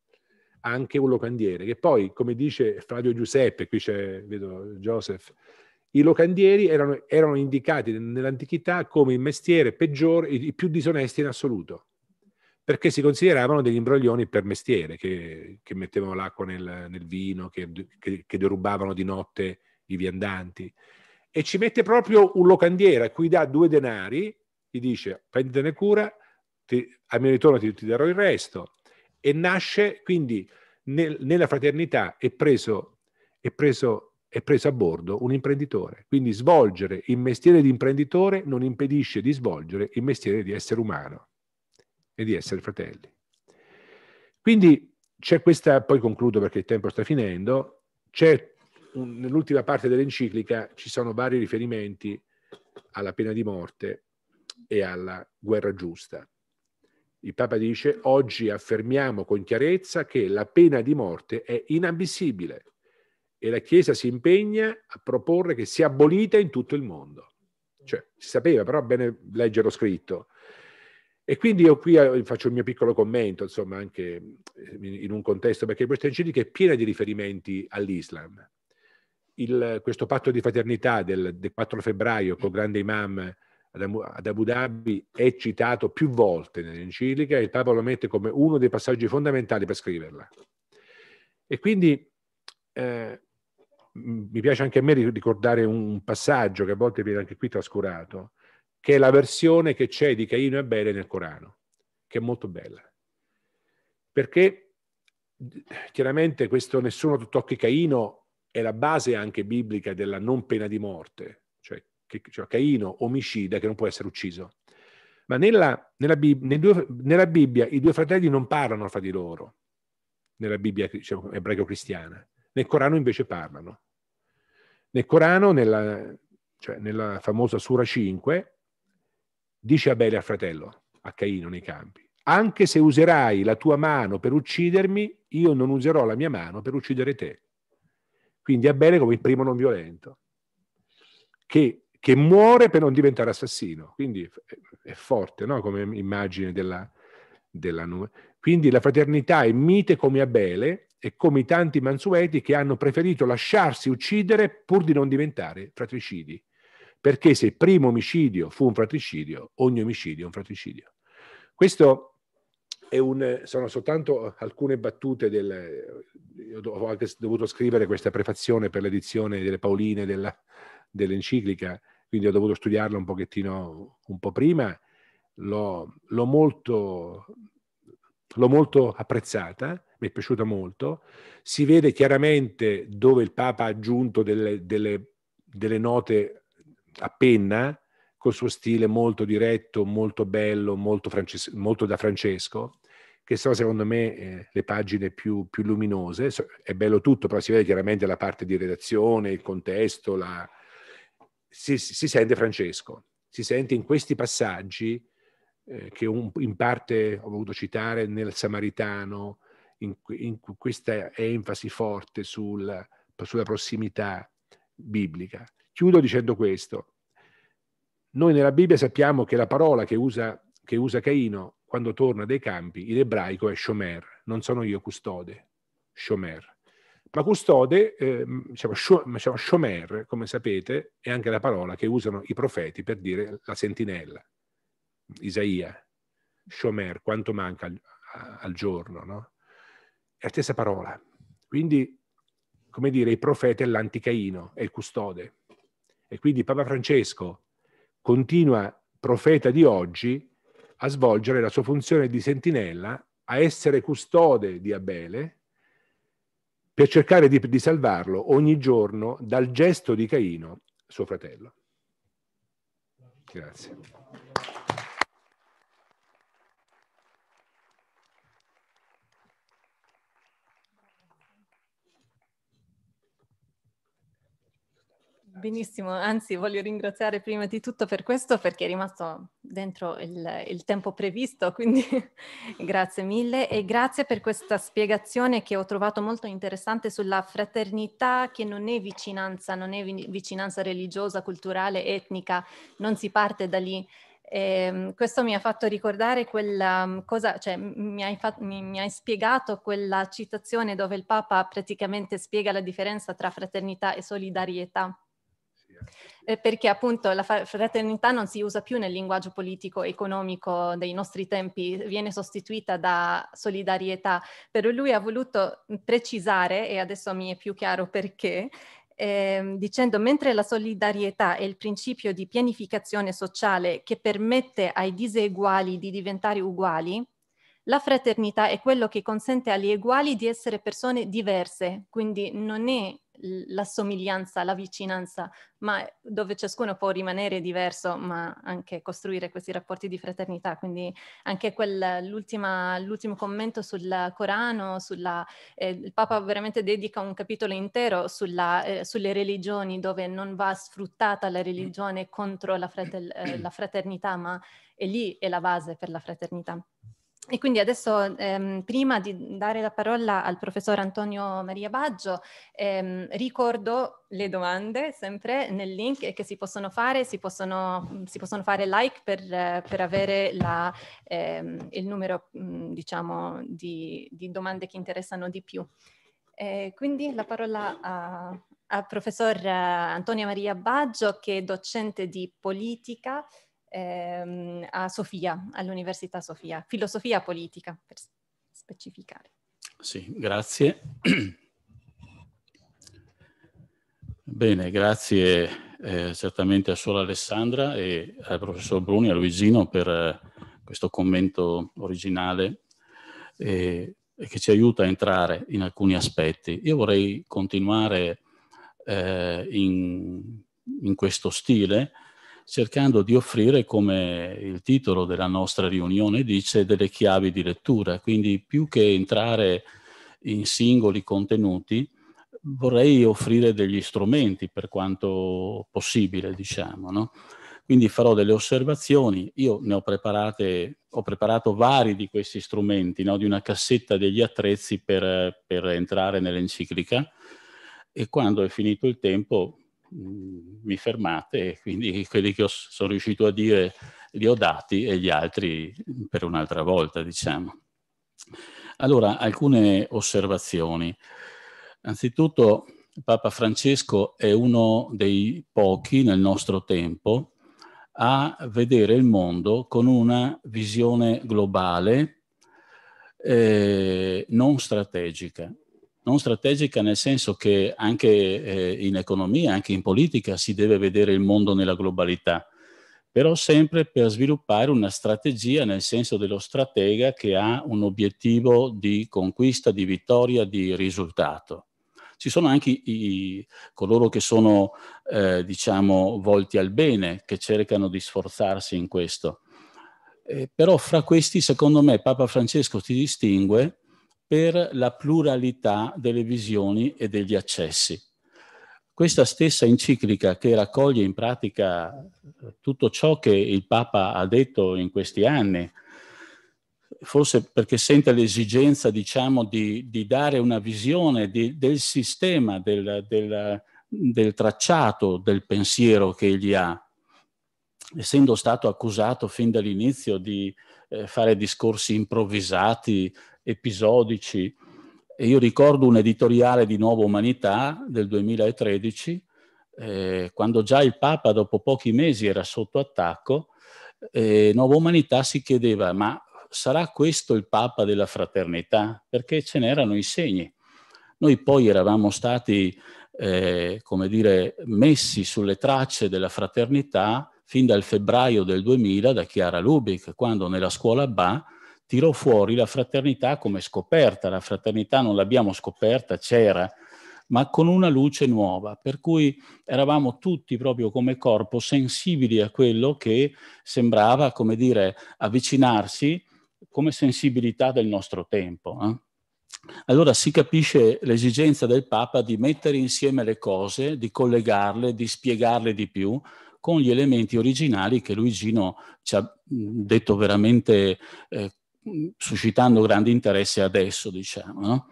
anche un locandiere, che poi, come dice Flavio Giuseppe, qui c'è, vedo Joseph, i locandieri erano, erano indicati nell'antichità come il mestiere peggiore, i più disonesti in assoluto, perché si consideravano degli imbroglioni per mestiere, che, che mettevano l'acqua nel, nel vino, che, che, che derubavano di notte i viandanti. E ci mette proprio un locandiere a cui dà due denari, gli dice prenditene cura, ti, a mio ritorno ti, ti darò il resto, e nasce quindi nel, nella fraternità è preso, è, preso, è preso a bordo un imprenditore. Quindi svolgere il mestiere di imprenditore non impedisce di svolgere il mestiere di essere umano e di essere fratelli. Quindi c'è questa, poi concludo perché il tempo sta finendo, c'è un, nell'ultima parte dell'enciclica ci sono vari riferimenti alla pena di morte e alla guerra giusta. Il Papa dice oggi affermiamo con chiarezza che la pena di morte è inammissibile e la Chiesa si impegna a proporre che sia abolita in tutto il mondo. Cioè, si sapeva, però è bene lo scritto. E quindi io qui eh, faccio il mio piccolo commento, insomma, anche eh, in un contesto, perché questa enciclica è piena di riferimenti all'Islam. Il, questo patto di fraternità del, del 4 febbraio con grande imam ad Abu Dhabi è citato più volte nell'enciclica e il Papa lo mette come uno dei passaggi fondamentali per scriverla. E quindi eh, mi piace anche a me ricordare un passaggio che a volte viene anche qui trascurato, che è la versione che c'è di Caino e Abele nel Corano, che è molto bella. Perché chiaramente questo nessuno tocchi Caino è la base anche biblica della non pena di morte, cioè Caino, omicida, che non può essere ucciso. Ma nella, nella, nel due, nella Bibbia i due fratelli non parlano fra di loro, nella Bibbia diciamo, ebraico-cristiana. Nel Corano invece parlano. Nel Corano, nella, cioè nella famosa Sura 5, dice Abele al fratello, a Caino nei campi, anche se userai la tua mano per uccidermi, io non userò la mia mano per uccidere te. Quindi Abele come il primo non violento, che che muore per non diventare assassino. Quindi è, forte no? come immagine della, della nu- Quindi la fraternità è mite come Abele e come i tanti mansueti che hanno preferito lasciarsi uccidere pur di non diventare fratricidi. Perché se il primo omicidio fu un fratricidio, ogni omicidio è un fratricidio. Questo un, sono soltanto alcune battute del... Ho anche dovuto scrivere questa prefazione per l'edizione delle Paoline della, dell'enciclica quindi ho dovuto studiarla un pochettino un po' prima, l'ho, l'ho, molto, l'ho molto apprezzata, mi è piaciuta molto, si vede chiaramente dove il Papa ha aggiunto delle, delle, delle note a penna, col suo stile molto diretto, molto bello, molto, frances- molto da Francesco, che sono secondo me eh, le pagine più, più, luminose. è bello tutto, però si vede chiaramente la parte di redazione, il contesto, la, si, si, sente Francesco, si sente in questi passaggi eh, che un, in parte ho voluto citare nel Samaritano, in, in questa enfasi forte sul, sulla prossimità biblica. Chiudo dicendo questo. Noi nella Bibbia sappiamo che la parola che usa, che usa Caino quando torna dai campi in ebraico è shomer, non sono io custode, shomer. Ma custode, eh, diciamo, shomer, come sapete, è anche la parola che usano i profeti per dire la sentinella. Isaia, shomer, quanto manca al, al giorno, no? È la stessa parola. Quindi, come dire, il profeta è l'anticaino, è il custode. E quindi Papa Francesco continua, profeta di oggi, a svolgere la sua funzione di sentinella, a essere custode di Abele, per cercare di, di salvarlo ogni giorno dal gesto di Caino, suo fratello. Grazie. Benissimo, anzi voglio ringraziare prima di tutto per questo perché è rimasto dentro il, il tempo previsto, quindi *laughs* grazie mille e grazie per questa spiegazione che ho trovato molto interessante sulla fraternità che non è vicinanza, non è vicinanza religiosa, culturale, etnica, non si parte da lì. E ehm, questo mi ha fatto ricordare quella mm, cosa, cioè mi hai, fatto, mi, mi hai, spiegato quella citazione dove il Papa praticamente spiega la differenza tra fraternità e solidarietà. Eh. eh, perché appunto la fraternità non si usa più nel linguaggio politico economico dei nostri tempi, viene sostituita da solidarietà, però lui ha voluto precisare, e adesso mi è più chiaro perché, eh, dicendo mentre la solidarietà è il principio di pianificazione sociale che permette ai diseguali di diventare uguali, la fraternità è quello che consente agli uguali di essere persone diverse, quindi non è la somiglianza, la vicinanza, ma dove ciascuno può rimanere diverso, ma anche costruire questi rapporti di fraternità. Quindi anche l'ultimo commento sul Corano, sulla, eh, il Papa veramente dedica un capitolo intero sulla, eh, sulle religioni, dove non va sfruttata la religione contro la, fratel, eh, la fraternità, ma è lì è la base per la fraternità. E quindi adesso, ehm, prima di dare la parola al professor Antonio Maria Baggio, ehm, ricordo le domande sempre nel link che si possono fare, si possono, si possono fare like per, per avere la, ehm, il numero mm, diciamo, di, di, domande che interessano di più. Eh, quindi la parola a, al professor Antonio Maria Baggio che è docente di politica ehm, a Sofia, all'Università Sofia, filosofia politica per specificare. Sì, grazie. Bene, grazie eh, certamente a Sola Alessandra e al professor Bruni, a Luigino per eh, questo commento originale eh, che ci aiuta a entrare in alcuni aspetti. Io vorrei continuare eh, in, in questo stile cercando di offrire, come il titolo della nostra riunione dice, delle chiavi di lettura. Quindi più che entrare in singoli contenuti, vorrei offrire degli strumenti per quanto possibile, diciamo. No? Quindi farò delle osservazioni. Io ne ho preparate, ho preparato vari di questi strumenti, no? di una cassetta degli attrezzi per, per entrare nell'enciclica e quando è finito il tempo Mm, mi fermate e quindi quelli che ho, sono riuscito a dire li ho dati e gli altri mm, per un'altra volta, diciamo. Allora, alcune osservazioni. Anzitutto, Papa Francesco è uno dei pochi nel nostro tempo a vedere il mondo con una visione globale eh, non strategica non strategica nel senso che anche eh, in economia, anche in politica si deve vedere il mondo nella globalità, però sempre per sviluppare una strategia nel senso dello stratega che ha un obiettivo di conquista, di vittoria, di risultato. Ci sono anche i, i, coloro che sono, eh, diciamo, volti al bene, che cercano di sforzarsi in questo. Eh, però fra questi, secondo me, Papa Francesco si distingue per la pluralità delle visioni e degli accessi. Questa stessa enciclica che raccoglie in pratica eh, tutto ciò che il Papa ha detto in questi anni, forse perché sente l'esigenza, diciamo, di, di dare una visione di, del sistema, del, del, del tracciato del pensiero che egli ha, essendo stato accusato fin dall'inizio di eh, fare discorsi improvvisati, episodici. E io ricordo un editoriale di Nuova Umanità del 2013, eh, quando già il Papa dopo pochi mesi era sotto attacco, eh, Nuova Umanità si chiedeva ma sarà questo il Papa della fraternità? Perché ce n'erano i segni. Noi poi eravamo stati, eh, come dire, messi sulle tracce della fraternità fin dal febbraio del 2000 da Chiara Lubic, quando nella scuola BA tirò fuori la fraternità come scoperta. La fraternità non l'abbiamo scoperta, c'era, ma con una luce nuova, per cui eravamo tutti proprio come corpo sensibili a quello che sembrava, come dire, avvicinarsi come sensibilità del nostro tempo. Eh? Allora si capisce l'esigenza del Papa di mettere insieme le cose, di collegarle, di spiegarle di più con gli elementi originali che Luigino ci ha detto veramente eh, suscitando grande interesse adesso, diciamo. No?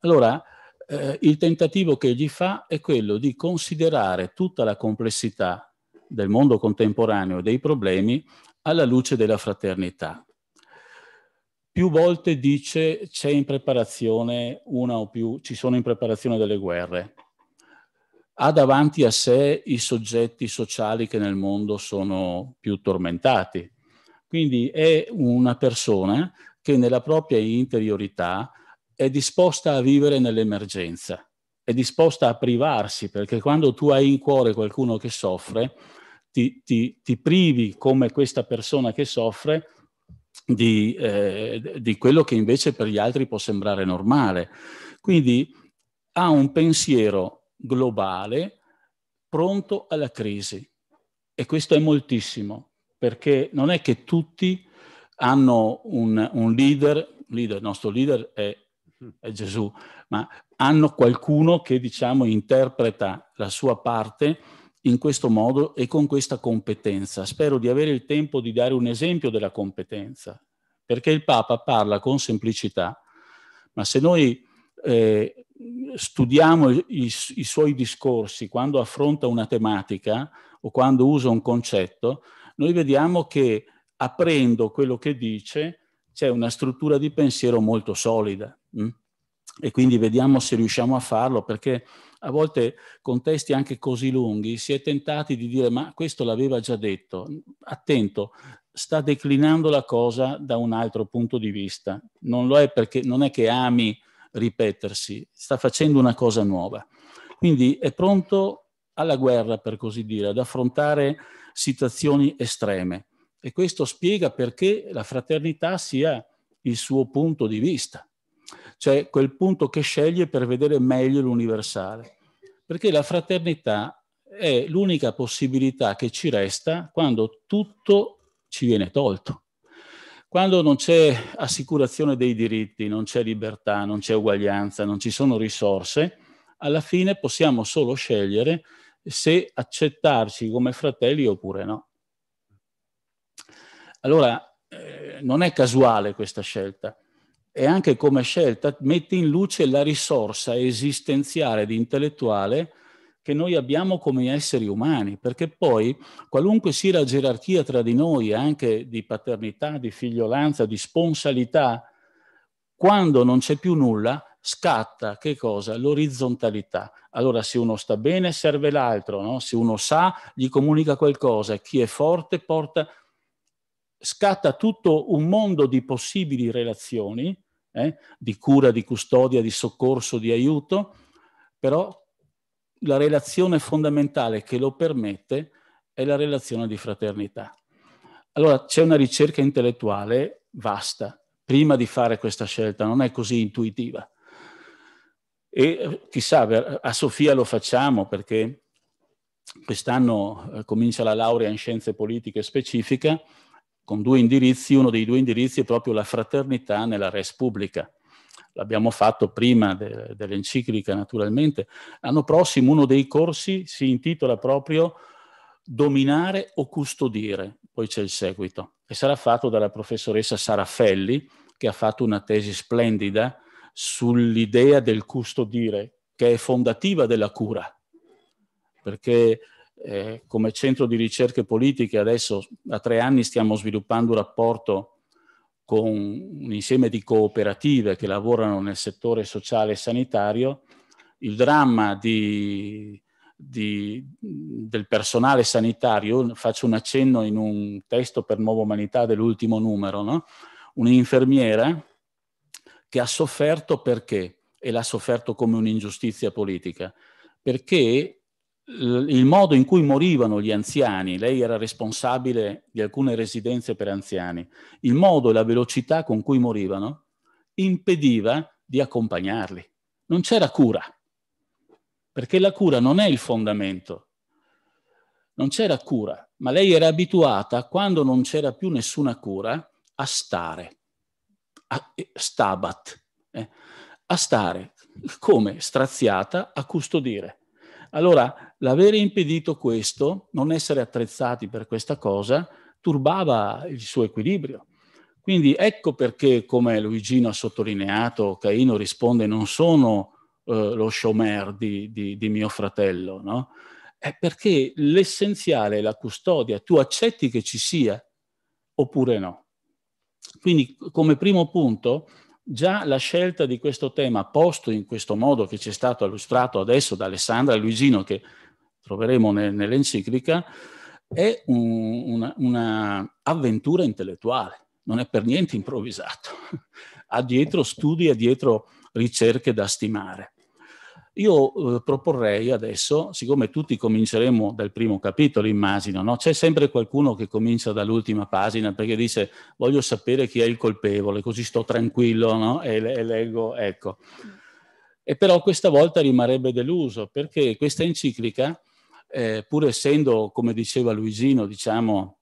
Allora, eh, il tentativo che gli fa è quello di considerare tutta la complessità del mondo contemporaneo e dei problemi alla luce della fraternità. Più volte dice c'è in preparazione una o più, ci sono in preparazione delle guerre. Ha davanti a sé i soggetti sociali che nel mondo sono più tormentati, quindi è una persona che nella propria interiorità è disposta a vivere nell'emergenza, è disposta a privarsi, perché quando tu hai in cuore qualcuno che soffre, ti, ti, ti privi come questa persona che soffre di, eh, di quello che invece per gli altri può sembrare normale. Quindi ha un pensiero globale pronto alla crisi e questo è moltissimo perché non è che tutti hanno un, un leader, leader, il nostro leader è, è Gesù, ma hanno qualcuno che diciamo interpreta la sua parte in questo modo e con questa competenza. Spero di avere il tempo di dare un esempio della competenza, perché il Papa parla con semplicità, ma se noi eh, studiamo i, i suoi discorsi quando affronta una tematica o quando usa un concetto, noi vediamo che aprendo quello che dice c'è una struttura di pensiero molto solida mh? Mm? e quindi vediamo se riusciamo a farlo perché a volte con testi anche così lunghi si è tentati di dire ma questo l'aveva già detto, attento, sta declinando la cosa da un altro punto di vista, non lo è perché non è che ami ripetersi, sta facendo una cosa nuova. Quindi è pronto alla guerra, per così dire, ad affrontare situazioni estreme. E questo spiega perché la fraternità sia il suo punto di vista, cioè quel punto che sceglie per vedere meglio l'universale. Perché la fraternità è l'unica possibilità che ci resta quando tutto ci viene tolto. Quando non c'è assicurazione dei diritti, non c'è libertà, non c'è uguaglianza, non ci sono risorse, alla fine possiamo solo scegliere se accettarci come fratelli oppure no. Allora, eh, non è casuale questa scelta, e anche come scelta mette in luce la risorsa esistenziale ed intellettuale che noi abbiamo come esseri umani, perché poi qualunque sia la gerarchia tra di noi, anche di paternità, di figliolanza, di sponsalità, quando non c'è più nulla, scatta che cosa? L'orizzontalità. Allora se uno sta bene serve l'altro, no? se uno sa gli comunica qualcosa, chi è forte porta, scatta tutto un mondo di possibili relazioni, eh? di cura, di custodia, di soccorso, di aiuto, però la relazione fondamentale che lo permette è la relazione di fraternità. Allora c'è una ricerca intellettuale vasta prima di fare questa scelta, non è così intuitiva. E eh, chissà, a Sofia lo facciamo perché quest'anno eh, comincia la laurea in scienze politiche specifica con due indirizzi, uno dei due indirizzi è proprio la fraternità nella res pubblica. L'abbiamo fatto prima de, dell'enciclica naturalmente. L'anno prossimo uno dei corsi si intitola proprio Dominare o custodire, poi c'è il seguito, e sarà fatto dalla professoressa Sara Felli che ha fatto una tesi splendida sull'idea del custodire, che è fondativa della cura, perché eh, come centro di ricerche politiche adesso da tre anni stiamo sviluppando un rapporto con un insieme di cooperative che lavorano nel settore sociale e sanitario, il dramma di, di, del personale sanitario, faccio un accenno in un testo per Nuova Umanità dell'ultimo numero, no? un'infermiera che ha sofferto perché? E l'ha sofferto come un'ingiustizia politica, perché il modo in cui morivano gli anziani, lei era responsabile di alcune residenze per anziani, il modo e la velocità con cui morivano impediva di accompagnarli. Non c'era cura, perché la cura non è il fondamento. Non c'era cura, ma lei era abituata, quando non c'era più nessuna cura, a stare a, stabat, eh, a stare come straziata a custodire. Allora, l'avere impedito questo, non essere attrezzati per questa cosa, turbava il suo equilibrio. Quindi ecco perché, come Luigino ha sottolineato, Caino risponde non sono eh, lo sciomer di, di, di, mio fratello, no? È perché l'essenziale è la custodia, tu accetti che ci sia oppure no. Quindi come primo punto, già la scelta di questo tema posto in questo modo che ci è stato illustrato adesso da Alessandra Luigino, che troveremo ne, nell'enciclica, è un'avventura una intellettuale, non è per niente improvvisato. *laughs* Ha dietro studi, ha dietro ricerche da stimare. Io eh, proporrei adesso, siccome tutti cominceremo dal primo capitolo, immagino, no? c'è sempre qualcuno che comincia dall'ultima pagina perché dice voglio sapere chi è il colpevole, così sto tranquillo no? e, e, leggo, ecco. E però questa volta rimarrebbe deluso perché questa enciclica, eh, pur essendo, come diceva Luisino, diciamo,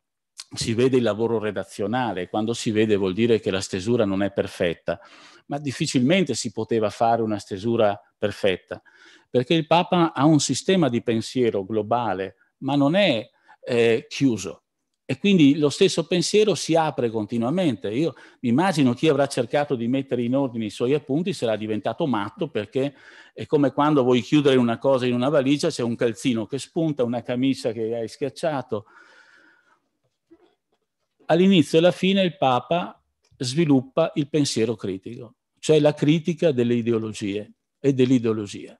si vede il lavoro redazionale, quando si vede vuol dire che la stesura non è perfetta, ma difficilmente si poteva fare una stesura perfetta, perché il Papa ha un sistema di pensiero globale, ma non è eh, chiuso. E quindi lo stesso pensiero si apre continuamente. Io mi immagino chi avrà cercato di mettere in ordine i suoi appunti sarà diventato matto perché è come quando vuoi chiudere una cosa in una valigia, c'è un calzino che spunta, una camicia che hai schiacciato, all'inizio e alla fine il Papa sviluppa il pensiero critico, cioè la critica delle ideologie e dell'ideologia.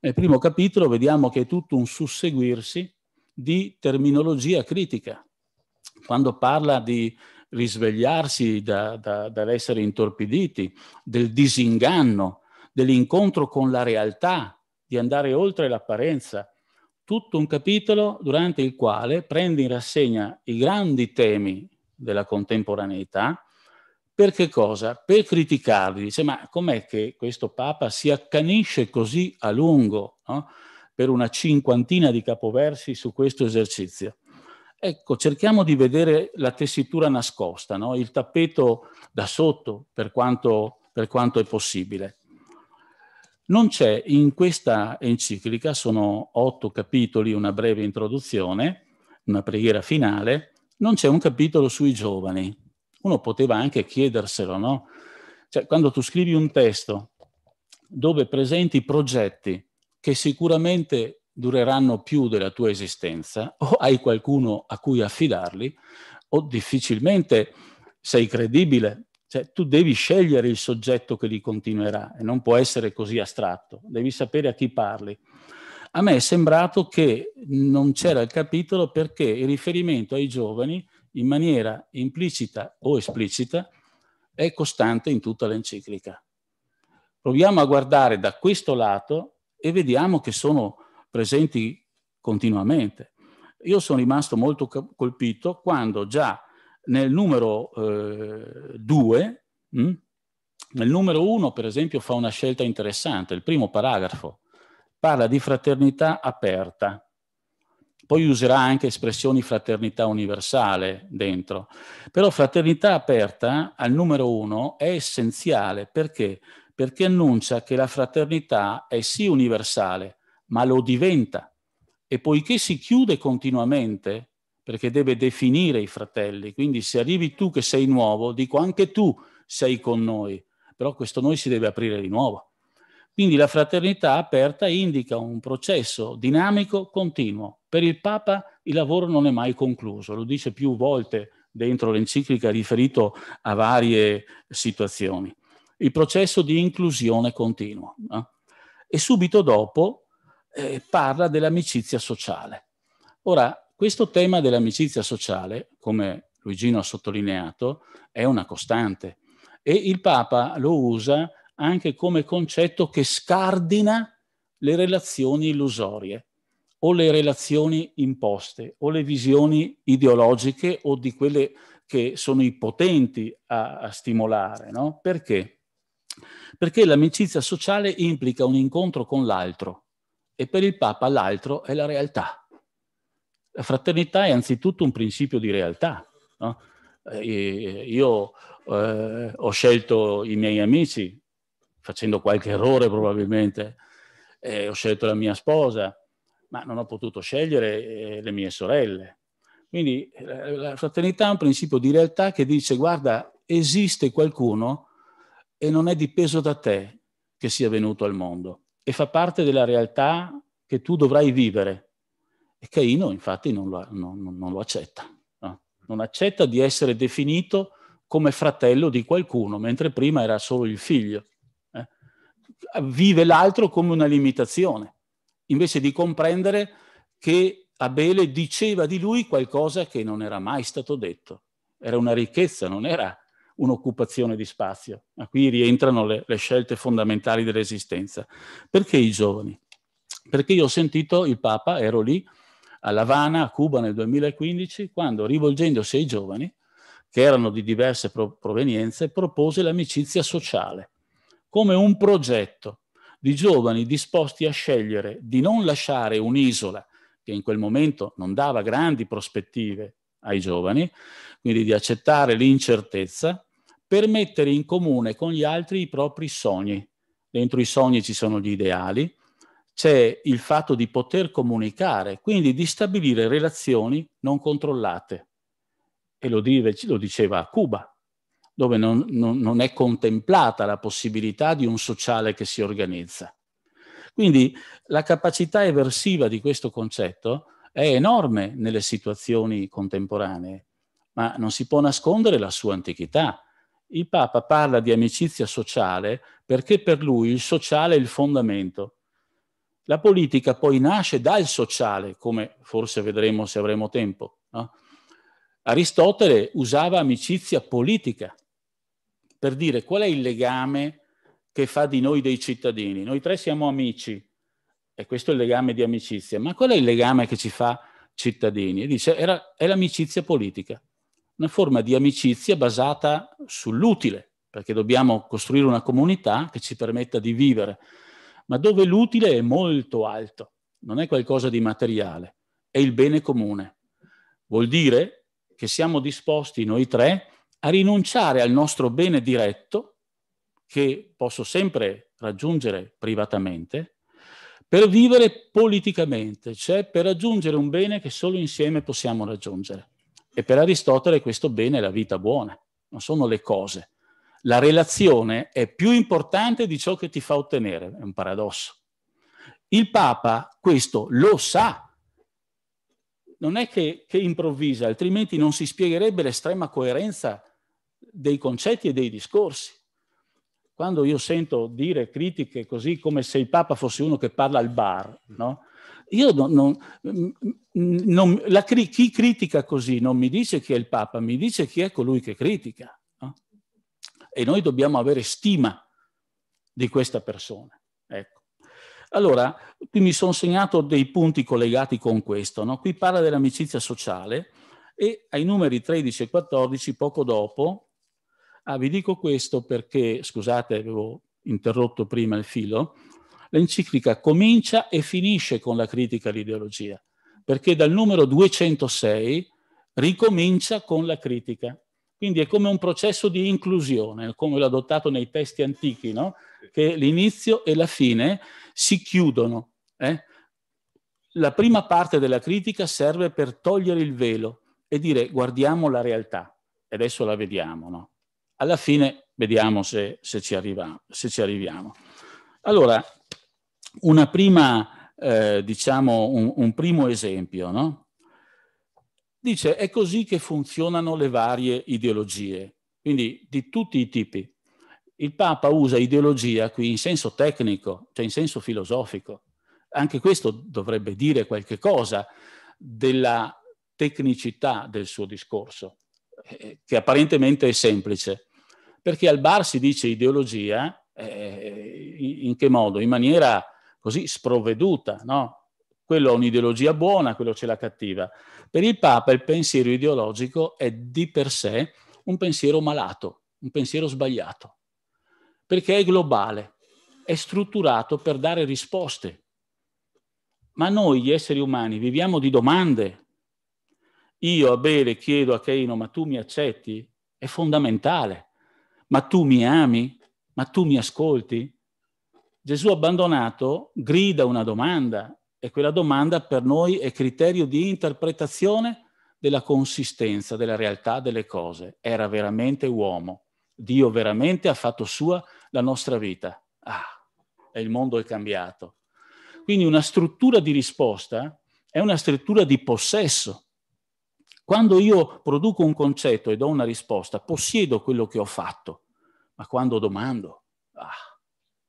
Nel primo capitolo vediamo che è tutto un susseguirsi di terminologia critica. Quando parla di risvegliarsi da, da, dall'essere intorpiditi, del disinganno, dell'incontro con la realtà, di andare oltre l'apparenza, tutto un capitolo durante il quale prende in rassegna i grandi temi della contemporaneità, per che cosa? Per criticarli. Dice, ma com'è che questo Papa si accanisce così a lungo, no? per una cinquantina di capoversi su questo esercizio? Ecco, cerchiamo di vedere la tessitura nascosta, no? il tappeto da sotto, per quanto, per quanto è possibile. Non c'è in questa enciclica, sono otto capitoli, una breve introduzione, una preghiera finale, non c'è un capitolo sui giovani. Uno poteva anche chiederselo, no? Cioè, quando tu scrivi un testo dove presenti progetti che sicuramente dureranno più della tua esistenza, o hai qualcuno a cui affidarli, o difficilmente sei credibile cioè, tu devi scegliere il soggetto che li continuerà e non può essere così astratto, devi sapere a chi parli. A me è sembrato che non c'era il capitolo perché il riferimento ai giovani, in maniera implicita o esplicita, è costante in tutta l'enciclica. Proviamo a guardare da questo lato e vediamo che sono presenti continuamente. Io sono rimasto molto colpito quando già nel numero 2, eh, hm, nel numero 1 per esempio fa una scelta interessante, il primo paragrafo parla di fraternità aperta, poi userà anche espressioni fraternità universale dentro, però fraternità aperta al numero 1 è essenziale perché? Perché annuncia che la fraternità è sì universale, ma lo diventa e poiché si chiude continuamente perché deve definire i fratelli. Quindi se arrivi tu che sei nuovo, dico anche tu sei con noi, però questo noi si deve aprire di nuovo. Quindi la fraternità aperta indica un processo dinamico continuo. Per il Papa il lavoro non è mai concluso, lo dice più volte dentro l'enciclica riferito a varie situazioni. Il processo di inclusione continua. Eh? E subito dopo eh, parla dell'amicizia sociale. Ora, questo tema dell'amicizia sociale, come Luigino ha sottolineato, è una costante e il Papa lo usa anche come concetto che scardina le relazioni illusorie o le relazioni imposte o le visioni ideologiche o di quelle che sono i potenti a, a stimolare. No? Perché? Perché l'amicizia sociale implica un incontro con l'altro e per il Papa l'altro è la realtà. La fraternità è anzitutto un principio di realtà. No? io eh, ho scelto i miei amici, facendo qualche errore probabilmente, eh, ho scelto la mia sposa, ma non ho potuto scegliere eh, le mie sorelle. Quindi eh, la fraternità è un principio di realtà che dice guarda, esiste qualcuno e non è dipeso da te che sia venuto al mondo e fa parte della realtà che tu dovrai vivere e Caino infatti non lo, non, non lo accetta, no? non accetta di essere definito come fratello di qualcuno, mentre prima era solo il figlio. Eh? Vive l'altro come una limitazione, invece di comprendere che Abele diceva di lui qualcosa che non era mai stato detto. Era una ricchezza, non era un'occupazione di spazio. Ma qui rientrano le, le scelte fondamentali dell'esistenza. Perché i giovani? Perché io ho sentito il Papa, ero lì, a La Habana, a Cuba nel 2015, quando rivolgendosi ai giovani, che erano di diverse provenienze, propose l'amicizia sociale come un progetto di giovani disposti a scegliere di non lasciare un'isola che in quel momento non dava grandi prospettive ai giovani, quindi di accettare l'incertezza, per mettere in comune con gli altri i propri sogni. Dentro i sogni ci sono gli ideali, c'è il fatto di poter comunicare, quindi di stabilire relazioni non controllate. E lo, dive, lo diceva a Cuba, dove non, non, non, è contemplata la possibilità di un sociale che si organizza. Quindi la capacità eversiva di questo concetto è enorme nelle situazioni contemporanee, ma non si può nascondere la sua antichità. Il Papa parla di amicizia sociale perché per lui il sociale è il fondamento la politica poi nasce dal sociale, come forse vedremo se avremo tempo. No? Aristotele usava amicizia politica per dire qual è il legame che fa di noi dei cittadini. Noi tre siamo amici e questo è il legame di amicizia, ma qual è il legame che ci fa cittadini? E dice era, è l'amicizia politica, una forma di amicizia basata sull'utile, perché dobbiamo costruire una comunità che ci permetta di vivere ma dove l'utile è molto alto, non è qualcosa di materiale, è il bene comune. Vuol dire che siamo disposti noi tre a rinunciare al nostro bene diretto, che posso sempre raggiungere privatamente, per vivere politicamente, cioè per raggiungere un bene che solo insieme possiamo raggiungere. E per Aristotele questo bene è la vita buona, non sono le cose, la relazione è più importante di ciò che ti fa ottenere, è un paradosso. Il Papa questo lo sa, non è che, che improvvisa, altrimenti non si spiegherebbe l'estrema coerenza dei concetti e dei discorsi. Quando io sento dire critiche così come se il Papa fosse uno che parla al bar, no? Io non, non, non la, chi critica così non mi dice chi è il Papa, mi dice chi è colui che critica e noi dobbiamo avere stima di questa persona. Ecco. Allora, qui mi sono segnato dei punti collegati con questo. No? Qui parla dell'amicizia sociale e ai numeri 13 e 14, poco dopo, ah, vi dico questo perché, scusate, avevo interrotto prima il filo, l'enciclica comincia e finisce con la critica all'ideologia, perché dal numero 206 ricomincia con la critica quindi è come un processo di inclusione, come l'ho adottato nei testi antichi, no? che l'inizio e la fine si chiudono. Eh? La prima parte della critica serve per togliere il velo e dire guardiamo la realtà e adesso la vediamo. No? Alla fine vediamo se, se, ci, arriva, se ci, arriviamo. Allora, prima, eh, diciamo, un, un, primo esempio. No? Dice, è così che funzionano le varie ideologie, quindi di tutti i tipi. Il Papa usa ideologia qui in senso tecnico, cioè in senso filosofico. Anche questo dovrebbe dire qualche cosa della tecnicità del suo discorso, eh, che apparentemente è semplice. Perché al bar si dice ideologia, eh, in che modo? In maniera così sprovveduta, no? quello ha un'ideologia buona, quello ce l'ha cattiva. Per il Papa il pensiero ideologico è di per sé un pensiero malato, un pensiero sbagliato, perché è globale, è strutturato per dare risposte. Ma noi, gli esseri umani, viviamo di domande. Io, a bere chiedo a Caino, ma tu mi accetti? È fondamentale. Ma tu mi ami? Ma tu mi ascolti? Gesù abbandonato grida una domanda e quella domanda per noi è criterio di interpretazione della consistenza della realtà delle cose. Era veramente uomo. Dio veramente ha fatto sua la nostra vita. Ah, e il mondo è cambiato. Quindi una struttura di risposta è una struttura di possesso. Quando io produco un concetto e do una risposta, possiedo quello che ho fatto, ma quando domando, ah,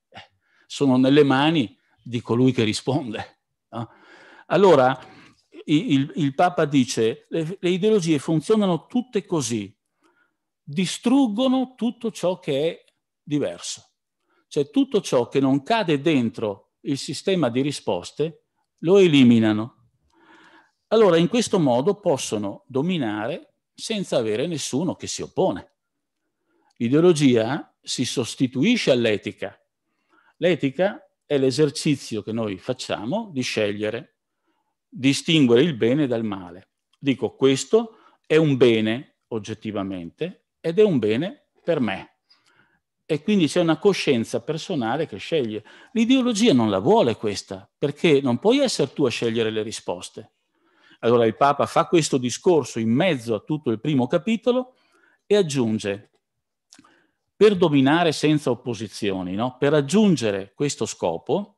eh, sono nelle mani di colui che risponde. Allora, il, il Papa dice, le, le ideologie funzionano tutte così, distruggono tutto ciò che è diverso. Cioè tutto ciò che non cade dentro il sistema di risposte lo eliminano. Allora in questo modo possono dominare senza avere nessuno che si oppone. L'ideologia si sostituisce all'etica. L'etica è l'esercizio che noi facciamo di scegliere, distinguere il bene dal male. Dico questo è un bene oggettivamente ed è un bene per me. E quindi c'è una coscienza personale che sceglie. L'ideologia non la vuole questa, perché non puoi essere tu a scegliere le risposte. Allora il Papa fa questo discorso in mezzo a tutto il primo capitolo e aggiunge per dominare senza opposizioni, no? per raggiungere questo scopo,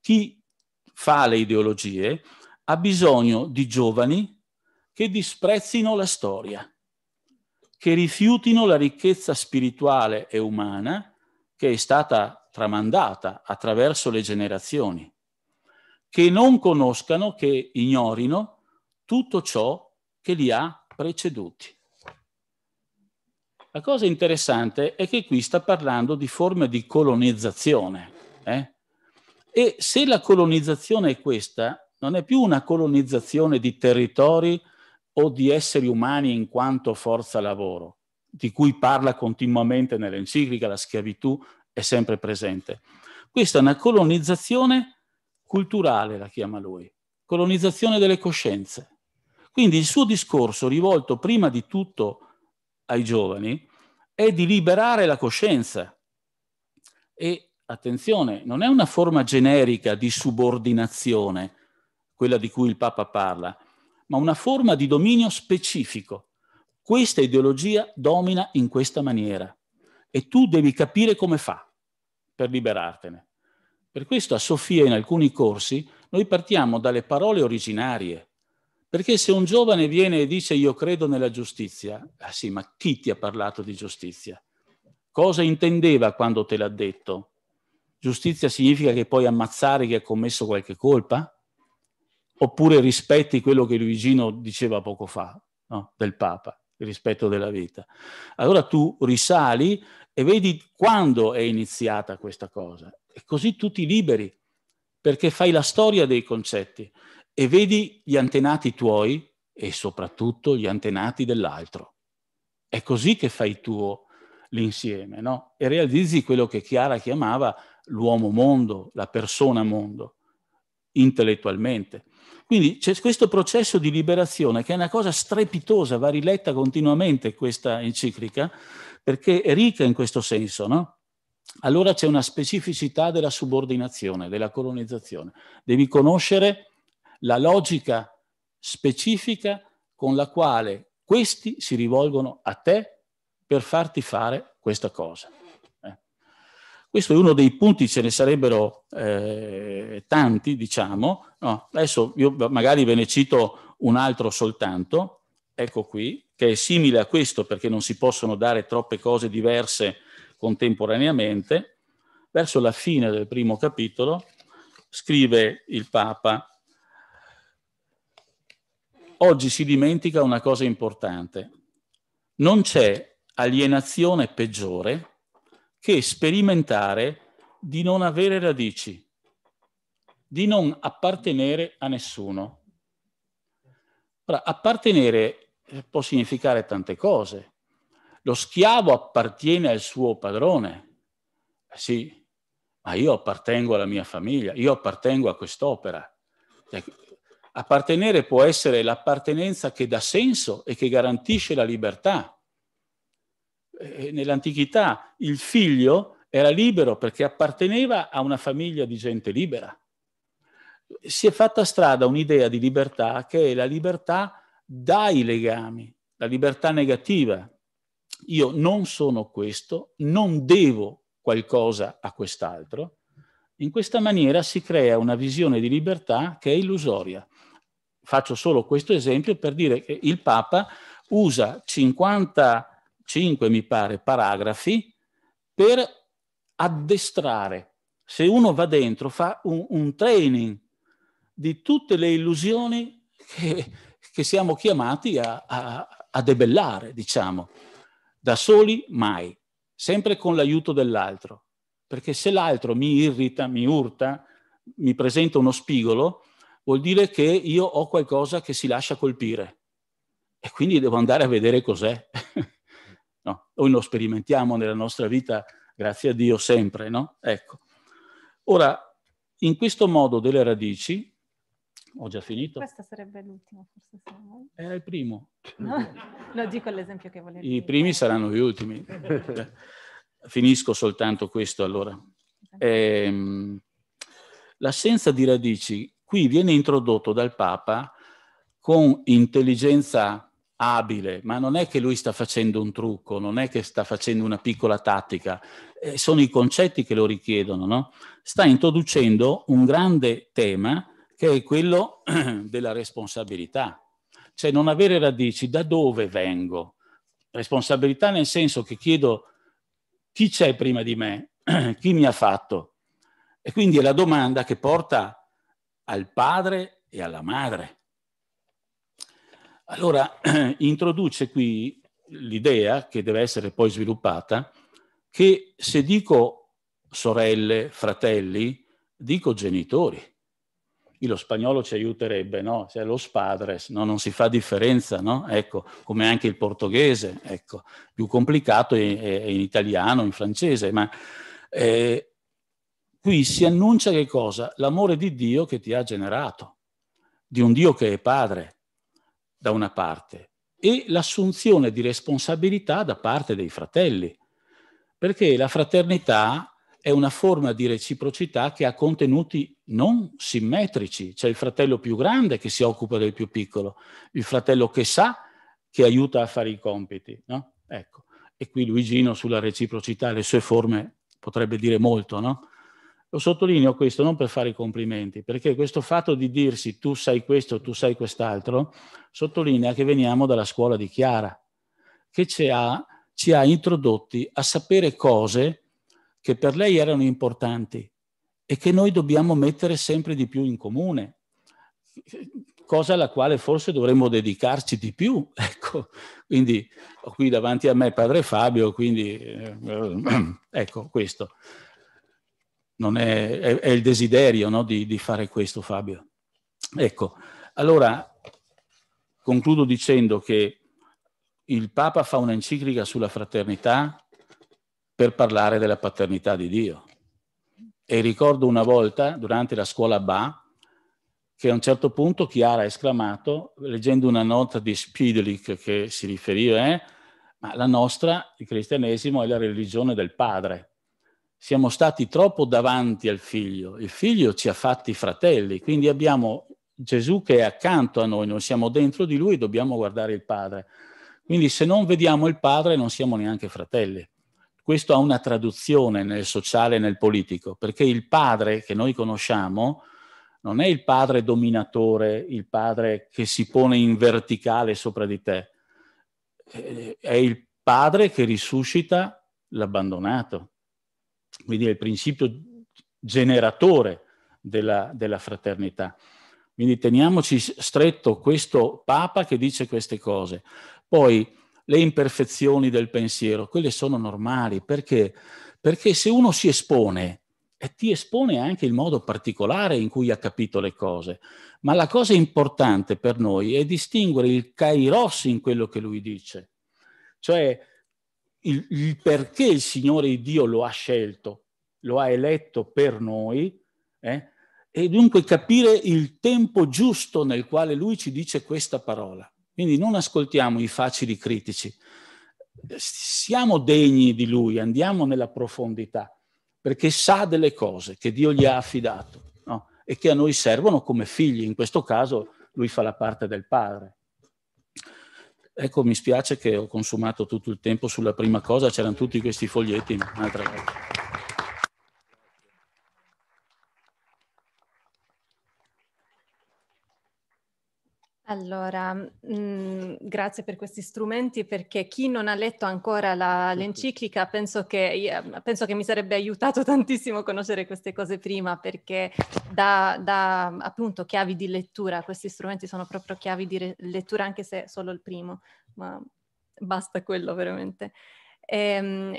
chi fa le ideologie ha bisogno di giovani che disprezzino la storia, che rifiutino la ricchezza spirituale e umana che è stata tramandata attraverso le generazioni, che non conoscano, che ignorino tutto ciò che li ha preceduti. La cosa interessante è che qui sta parlando di forme di colonizzazione. Eh? E se la colonizzazione è questa, non è più una colonizzazione di territori o di esseri umani in quanto forza lavoro, di cui parla continuamente nell'enciclica, la schiavitù è sempre presente. Questa è una colonizzazione culturale, la chiama lui, colonizzazione delle coscienze. Quindi il suo discorso rivolto prima di tutto ai giovani è di liberare la coscienza. E attenzione, non è una forma generica di subordinazione, quella di cui il Papa parla, ma una forma di dominio specifico. Questa ideologia domina in questa maniera e tu devi capire come fa per liberartene. Per questo a Sofia in alcuni corsi noi partiamo dalle parole originarie, perché se un giovane viene e dice io credo nella giustizia, ah sì, ma chi ti ha parlato di giustizia? Cosa intendeva quando te l'ha detto? Giustizia significa che puoi ammazzare chi ha commesso qualche colpa? Oppure rispetti quello che Luigino diceva poco fa, no? del Papa, il rispetto della vita. Allora tu risali e vedi quando è iniziata questa cosa. E così tu ti liberi, perché fai la storia dei concetti e vedi gli antenati tuoi e soprattutto gli antenati dell'altro. È così che fai tuo l'insieme, no? E realizzi quello che Chiara chiamava l'uomo mondo, la persona mondo, intellettualmente. Quindi c'è questo processo di liberazione che è una cosa strepitosa, va riletta continuamente questa enciclica, perché è ricca in questo senso, no? Allora c'è una specificità della subordinazione, della colonizzazione. Devi conoscere la logica specifica con la quale questi si rivolgono a te per farti fare questa cosa. Eh. Questo è uno dei punti, ce ne sarebbero eh, tanti, diciamo. No, adesso io magari ve ne cito un altro soltanto, ecco qui, che è simile a questo perché non si possono dare troppe cose diverse contemporaneamente. Verso la fine del primo capitolo scrive il Papa oggi si dimentica una cosa importante. Non c'è alienazione peggiore che sperimentare di non avere radici, di non appartenere a nessuno. Ora, appartenere eh, può significare tante cose. Lo schiavo appartiene al suo padrone. Eh, sì, ma io appartengo alla mia famiglia, io appartengo a quest'opera. Cioè, Appartenere può essere l'appartenenza che dà senso e che garantisce la libertà. E nell'antichità il figlio era libero perché apparteneva a una famiglia di gente libera. Si è fatta strada un'idea di libertà che è la libertà dai legami, la libertà negativa. Io non sono questo, non devo qualcosa a quest'altro. In questa maniera si crea una visione di libertà che è illusoria faccio solo questo esempio per dire che il Papa usa 55, mi pare, paragrafi per addestrare. Se uno va dentro, fa un, un training di tutte le illusioni che, che siamo chiamati a, a, a debellare, diciamo. Da soli mai, sempre con l'aiuto dell'altro. Perché se l'altro mi irrita, mi urta, mi presenta uno spigolo, vuol dire che io ho qualcosa che si lascia colpire e quindi devo andare a vedere cos'è. *laughs* no, noi lo sperimentiamo nella nostra vita, grazie a Dio, sempre, no? Ecco. Ora, in questo modo delle radici, ho già finito. Questo sarebbe l'ultimo, forse. Se Era il primo. No, no dico l'esempio che volevo. I primi saranno gli ultimi. *laughs* Finisco soltanto questo allora. Esatto. Ehm, l'assenza di radici qui viene introdotto dal Papa con intelligenza abile, ma non è che lui sta facendo un trucco, non è che sta facendo una piccola tattica, eh, sono i concetti che lo richiedono, no? Sta introducendo un grande tema che è quello *clears throat* della responsabilità, cioè non avere radici, da dove vengo? Responsabilità nel senso che chiedo chi c'è prima di me, *clears throat* chi mi ha fatto. E quindi è la domanda che porta a al padre e alla madre. Allora *clears throat* introduce qui l'idea che deve essere poi sviluppata che se dico sorelle, fratelli, dico genitori. E lo spagnolo ci aiuterebbe, no? Cioè los padres, no? Non si fa differenza, no? Ecco, come anche il portoghese, ecco. Più complicato è, è in italiano, in francese, ma eh, Qui si annuncia che cosa? L'amore di Dio che ti ha generato, di un Dio che è padre, da una parte, e l'assunzione di responsabilità da parte dei fratelli, perché la fraternità è una forma di reciprocità che ha contenuti non simmetrici. C'è il fratello più grande che si occupa del più piccolo, il fratello che sa che aiuta a fare i compiti. No? Ecco. E qui Luigino sulla reciprocità e le sue forme potrebbe dire molto, no? Lo sottolineo questo non per fare i complimenti, perché questo fatto di dirsi tu sai questo, tu sai quest'altro, sottolinea che veniamo dalla scuola di Chiara, che ci ha, ci ha introdotti a sapere cose che per lei erano importanti e che noi dobbiamo mettere sempre di più in comune, cosa alla quale forse dovremmo dedicarci di più. *laughs* Ecco, quindi ho qui davanti a me padre Fabio, quindi eh, *clears throat* ecco questo è, è, è, il desiderio no, di, di, fare questo, Fabio. Ecco, allora concludo dicendo che il Papa fa un'enciclica sulla fraternità per parlare della paternità di Dio. E ricordo una volta, durante la scuola Ba, che a un certo punto Chiara ha esclamato, leggendo una nota di Spidelik che si riferiva, eh, ma la nostra, il cristianesimo, è la religione del padre siamo stati troppo davanti al figlio, il figlio ci ha fatti fratelli, quindi abbiamo Gesù che è accanto a noi, noi siamo dentro di lui, dobbiamo guardare il Padre. Quindi se non vediamo il Padre non siamo neanche fratelli. Questo ha una traduzione nel sociale e nel politico, perché il Padre che noi conosciamo non è il Padre dominatore, il Padre che si pone in verticale sopra di te, è il Padre che risuscita l'abbandonato quindi è il principio generatore della, della fraternità. Quindi teniamoci stretto questo Papa che dice queste cose. Poi le imperfezioni del pensiero, quelle sono normali, perché? Perché se uno si espone, e ti espone anche il modo particolare in cui ha capito le cose, ma la cosa importante per noi è distinguere il kairos in quello che lui dice. Cioè, il, il perché il Signore Dio lo ha scelto, lo ha eletto per noi, eh? e dunque capire il tempo giusto nel quale lui ci dice questa parola. Quindi non ascoltiamo i facili critici, siamo degni di lui, andiamo nella profondità, perché sa delle cose che Dio gli ha affidato no? e che a noi servono come figli, in questo caso lui fa la parte del padre. Ecco, mi spiace che ho consumato tutto il tempo sulla prima cosa, c'erano tutti questi foglietti. Un'altra cosa. Allora, mh, mhmm, grazie per questi strumenti perché chi non ha letto ancora la, l'enciclica penso che, mhmm, penso che, mi sarebbe aiutato *laughs* tantissimo conoscere queste cose prima perché da, da appunto chiavi di lettura, questi strumenti sono proprio chiavi di re- lettura anche se solo il primo, ma basta quello veramente. E, ehm,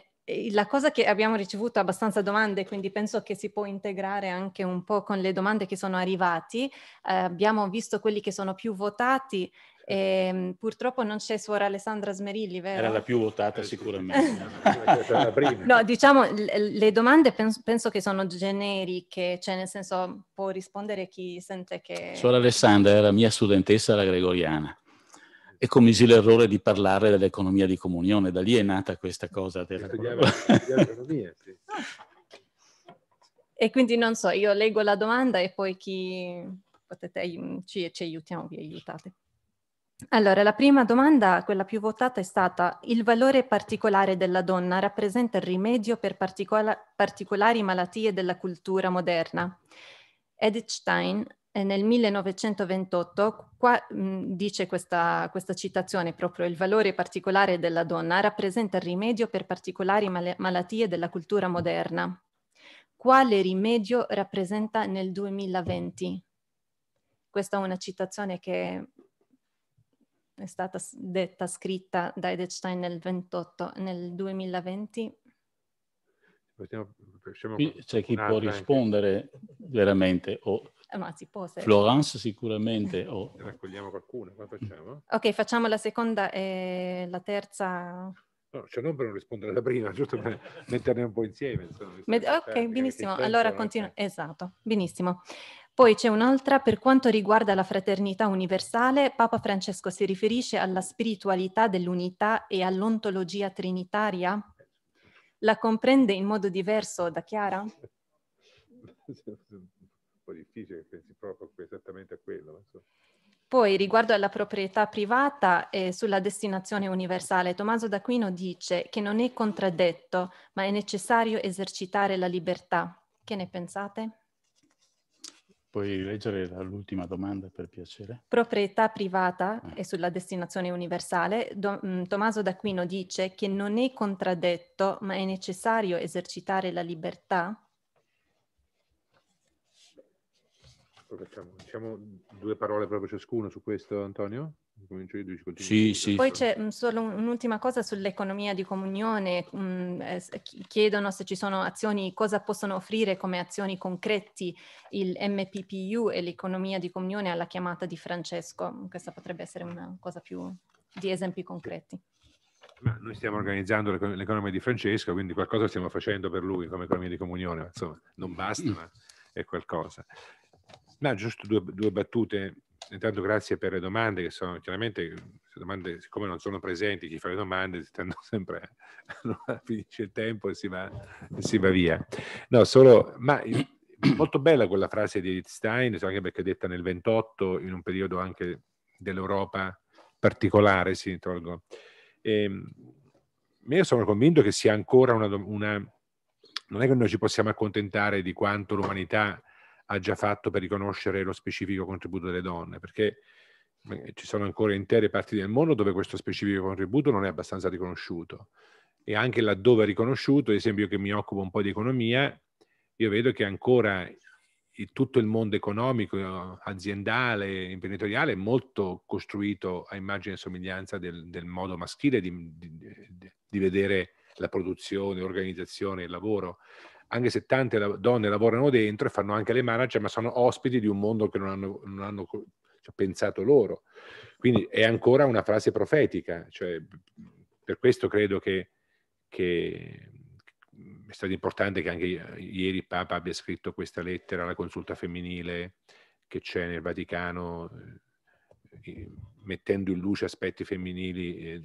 la cosa che abbiamo ricevuto abbastanza domande, quindi penso che si può integrare anche un po' con le domande che sono arrivate. Eh, abbiamo visto quelli che sono più votati. E, certo. ehm, purtroppo non c'è suora Alessandra Smerilli, vero? Era la più votata sicuramente. *laughs* no, diciamo, le domande penso, penso, che sono generiche, cioè nel senso può rispondere chi sente che... Suora Alessandra era mia studentessa alla Gregoriana e commisi l'errore di parlare dell'economia di comunione, da lì è nata questa cosa della E quindi non so, io leggo la domanda e poi chi potete ci, ci aiutiamo, vi aiutate. Allora, la prima domanda, quella più votata, è stata il valore particolare della donna rappresenta il rimedio per particola- particolari malattie della cultura moderna. Edith Stein eh, nel 1928 qua, dice questa, questa, citazione proprio il valore particolare della donna rappresenta il rimedio per particolari mal- malattie della cultura moderna. Quale rimedio rappresenta nel 2020? Questa è una citazione che è stata detta, scritta da Edstein nel 28, nel 2020. Possiamo... Qui c'è chi può rispondere anche. veramente o eh, ma si può se... Florence sicuramente. Oh. *laughs* Raccogliamo qualcuno, qua facciamo? Ok, facciamo la seconda e la terza... No, c'è cioè, non per non rispondere alla prima, giusto per *laughs* metterne un po' insieme. Insomma, Med- ok, benissimo. Allora continuo. Esatto, benissimo. Poi c'è un'altra, per quanto riguarda la fraternità universale, Papa Francesco si riferisce alla spiritualità dell'unità e all'ontologia trinitaria? La comprende in modo diverso da Chiara? *laughs* po' difficile, pensi proprio esattamente a quello. Insomma. Poi riguardo alla proprietà privata e eh, sulla destinazione universale, Tommaso d'Aquino dice che non è contraddetto, ma è necessario esercitare la libertà. Che ne pensate? Puoi leggere l'ultima domanda per piacere? Proprietà privata eh. e sulla destinazione universale, Do, mm, Tommaso d'Aquino dice che non è contraddetto, ma è necessario esercitare la libertà? Facciamo, ecco diciamo due parole proprio ciascuno su questo, Antonio? io, sì, sì. Poi c'è mm, solo un'ultima cosa sull'economia di comunione. Mm, eh, eh, chiedono se ci sono azioni, cosa possono offrire come azioni concreti il MPPU e l'economia di comunione alla chiamata di Francesco. Questa potrebbe essere una cosa più di esempi concreti. Ma noi stiamo organizzando l'economia di Francesco, quindi qualcosa stiamo facendo per lui come economia di comunione. Insomma, non basta, mm. ma è qualcosa. No, giusto due, due battute. Intanto grazie per le domande che sono chiaramente domande, siccome non sono presenti, chi fa le domande si tendo *laughs* sempre a finisce il tempo e si va, si va via. No, solo, ma molto bella quella frase di Edith Stein, anche perché detta nel 28, in un periodo anche dell'Europa particolare, si tolgo. Ehm, io sono convinto che sia ancora una, una... Non è che noi ci possiamo accontentare di quanto l'umanità ha già fatto per riconoscere lo specifico contributo delle donne, perché eh, ci sono ancora intere parti del mondo dove questo specifico contributo non è abbastanza riconosciuto e anche laddove è riconosciuto, ad esempio io che mi occupo un po' di economia, io vedo che ancora tutto il mondo economico, aziendale, imprenditoriale è molto costruito a immagine e somiglianza del, del modo maschile di, di, di vedere la produzione, l'organizzazione, il lavoro anche se tante la- donne lavorano dentro e fanno anche le manager, ma sono ospiti di un mondo che non hanno, non hanno cioè, pensato loro. Quindi è ancora una frase profetica, cioè, per questo credo che, che è stato importante che anche eh, ieri il Papa abbia scritto questa lettera alla consulta femminile che c'è nel Vaticano, eh, mettendo in luce aspetti femminili eh,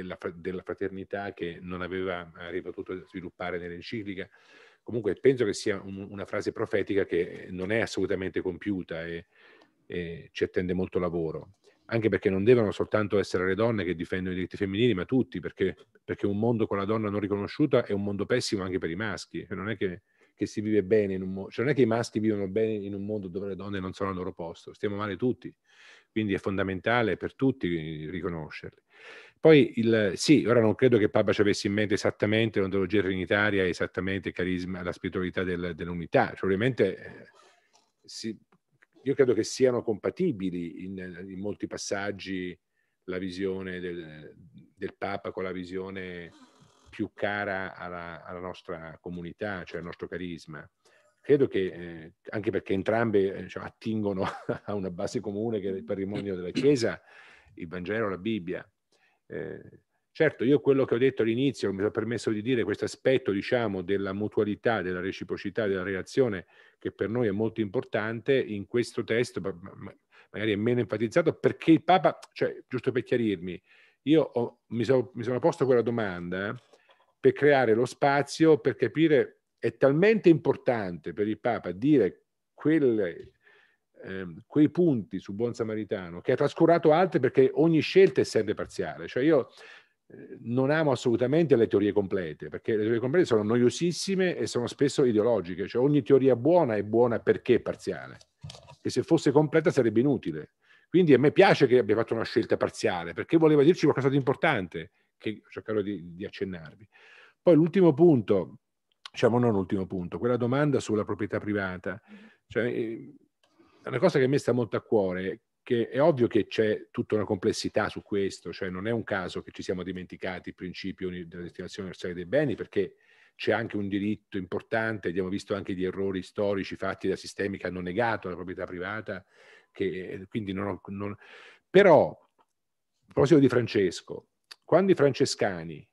della, della fraternità che non aveva eh, potuto sviluppare nell'enciclica. Comunque penso che sia un, una frase profetica che eh, non è assolutamente compiuta e, e ci attende molto lavoro anche perché non devono soltanto essere le donne che difendono i diritti femminili, ma tutti, perché, perché, un mondo con la donna non riconosciuta è un mondo pessimo anche per i maschi, cioè, non è che, che si vive bene in un mondo, cioè non è che i maschi vivono bene in un mondo dove le donne non sono al loro posto, stiamo male tutti, quindi è fondamentale per tutti riconoscerli. Poi il, sì, ora non credo che Papa ci avesse in mente esattamente l'ontologia trinitaria, esattamente il carisma, la spiritualità del, dell'unità, cioè, ovviamente eh, si, io credo che siano compatibili in, in molti passaggi la visione del, del, Papa con la visione più cara alla, alla, nostra comunità, cioè al nostro carisma. Credo che, eh, anche perché entrambe eh, cioè, attingono *laughs* a una base comune che è il patrimonio della Chiesa, il Vangelo e la Bibbia, eh, certo, io quello che ho detto all'inizio, mi sono permesso di dire questo aspetto diciamo, della mutualità, della reciprocità, della relazione, che per noi è molto importante, in questo testo magari è meno enfatizzato perché il Papa, cioè, giusto per chiarirmi, io ho, mi, so, mi sono posto quella domanda eh, per creare lo spazio per capire è talmente importante per il Papa dire quelle ehm, quei punti su Buon Samaritano, che ha trascurato altri perché ogni scelta è sempre parziale. Cioè io eh, non amo assolutamente le teorie complete, perché le teorie complete sono noiosissime e sono spesso ideologiche. Cioè ogni teoria buona è buona perché è parziale. E se fosse completa sarebbe inutile. Quindi a me piace che abbia fatto una scelta parziale, perché voleva dirci qualcosa di importante, che cercherò di, di accennarvi. Poi l'ultimo punto, diciamo non l'ultimo punto, quella domanda sulla proprietà privata. Cioè, ehm, una cosa che a me sta molto a cuore, che è ovvio che c'è tutta una complessità su questo, cioè non è un caso che ci siamo dimenticati il principio della destinazione universale dei beni, perché c'è anche un diritto importante, abbiamo visto anche gli errori storici fatti da sistemi che hanno negato la proprietà privata, che, eh, quindi non, non... però, a proposito di Francesco, quando i francescani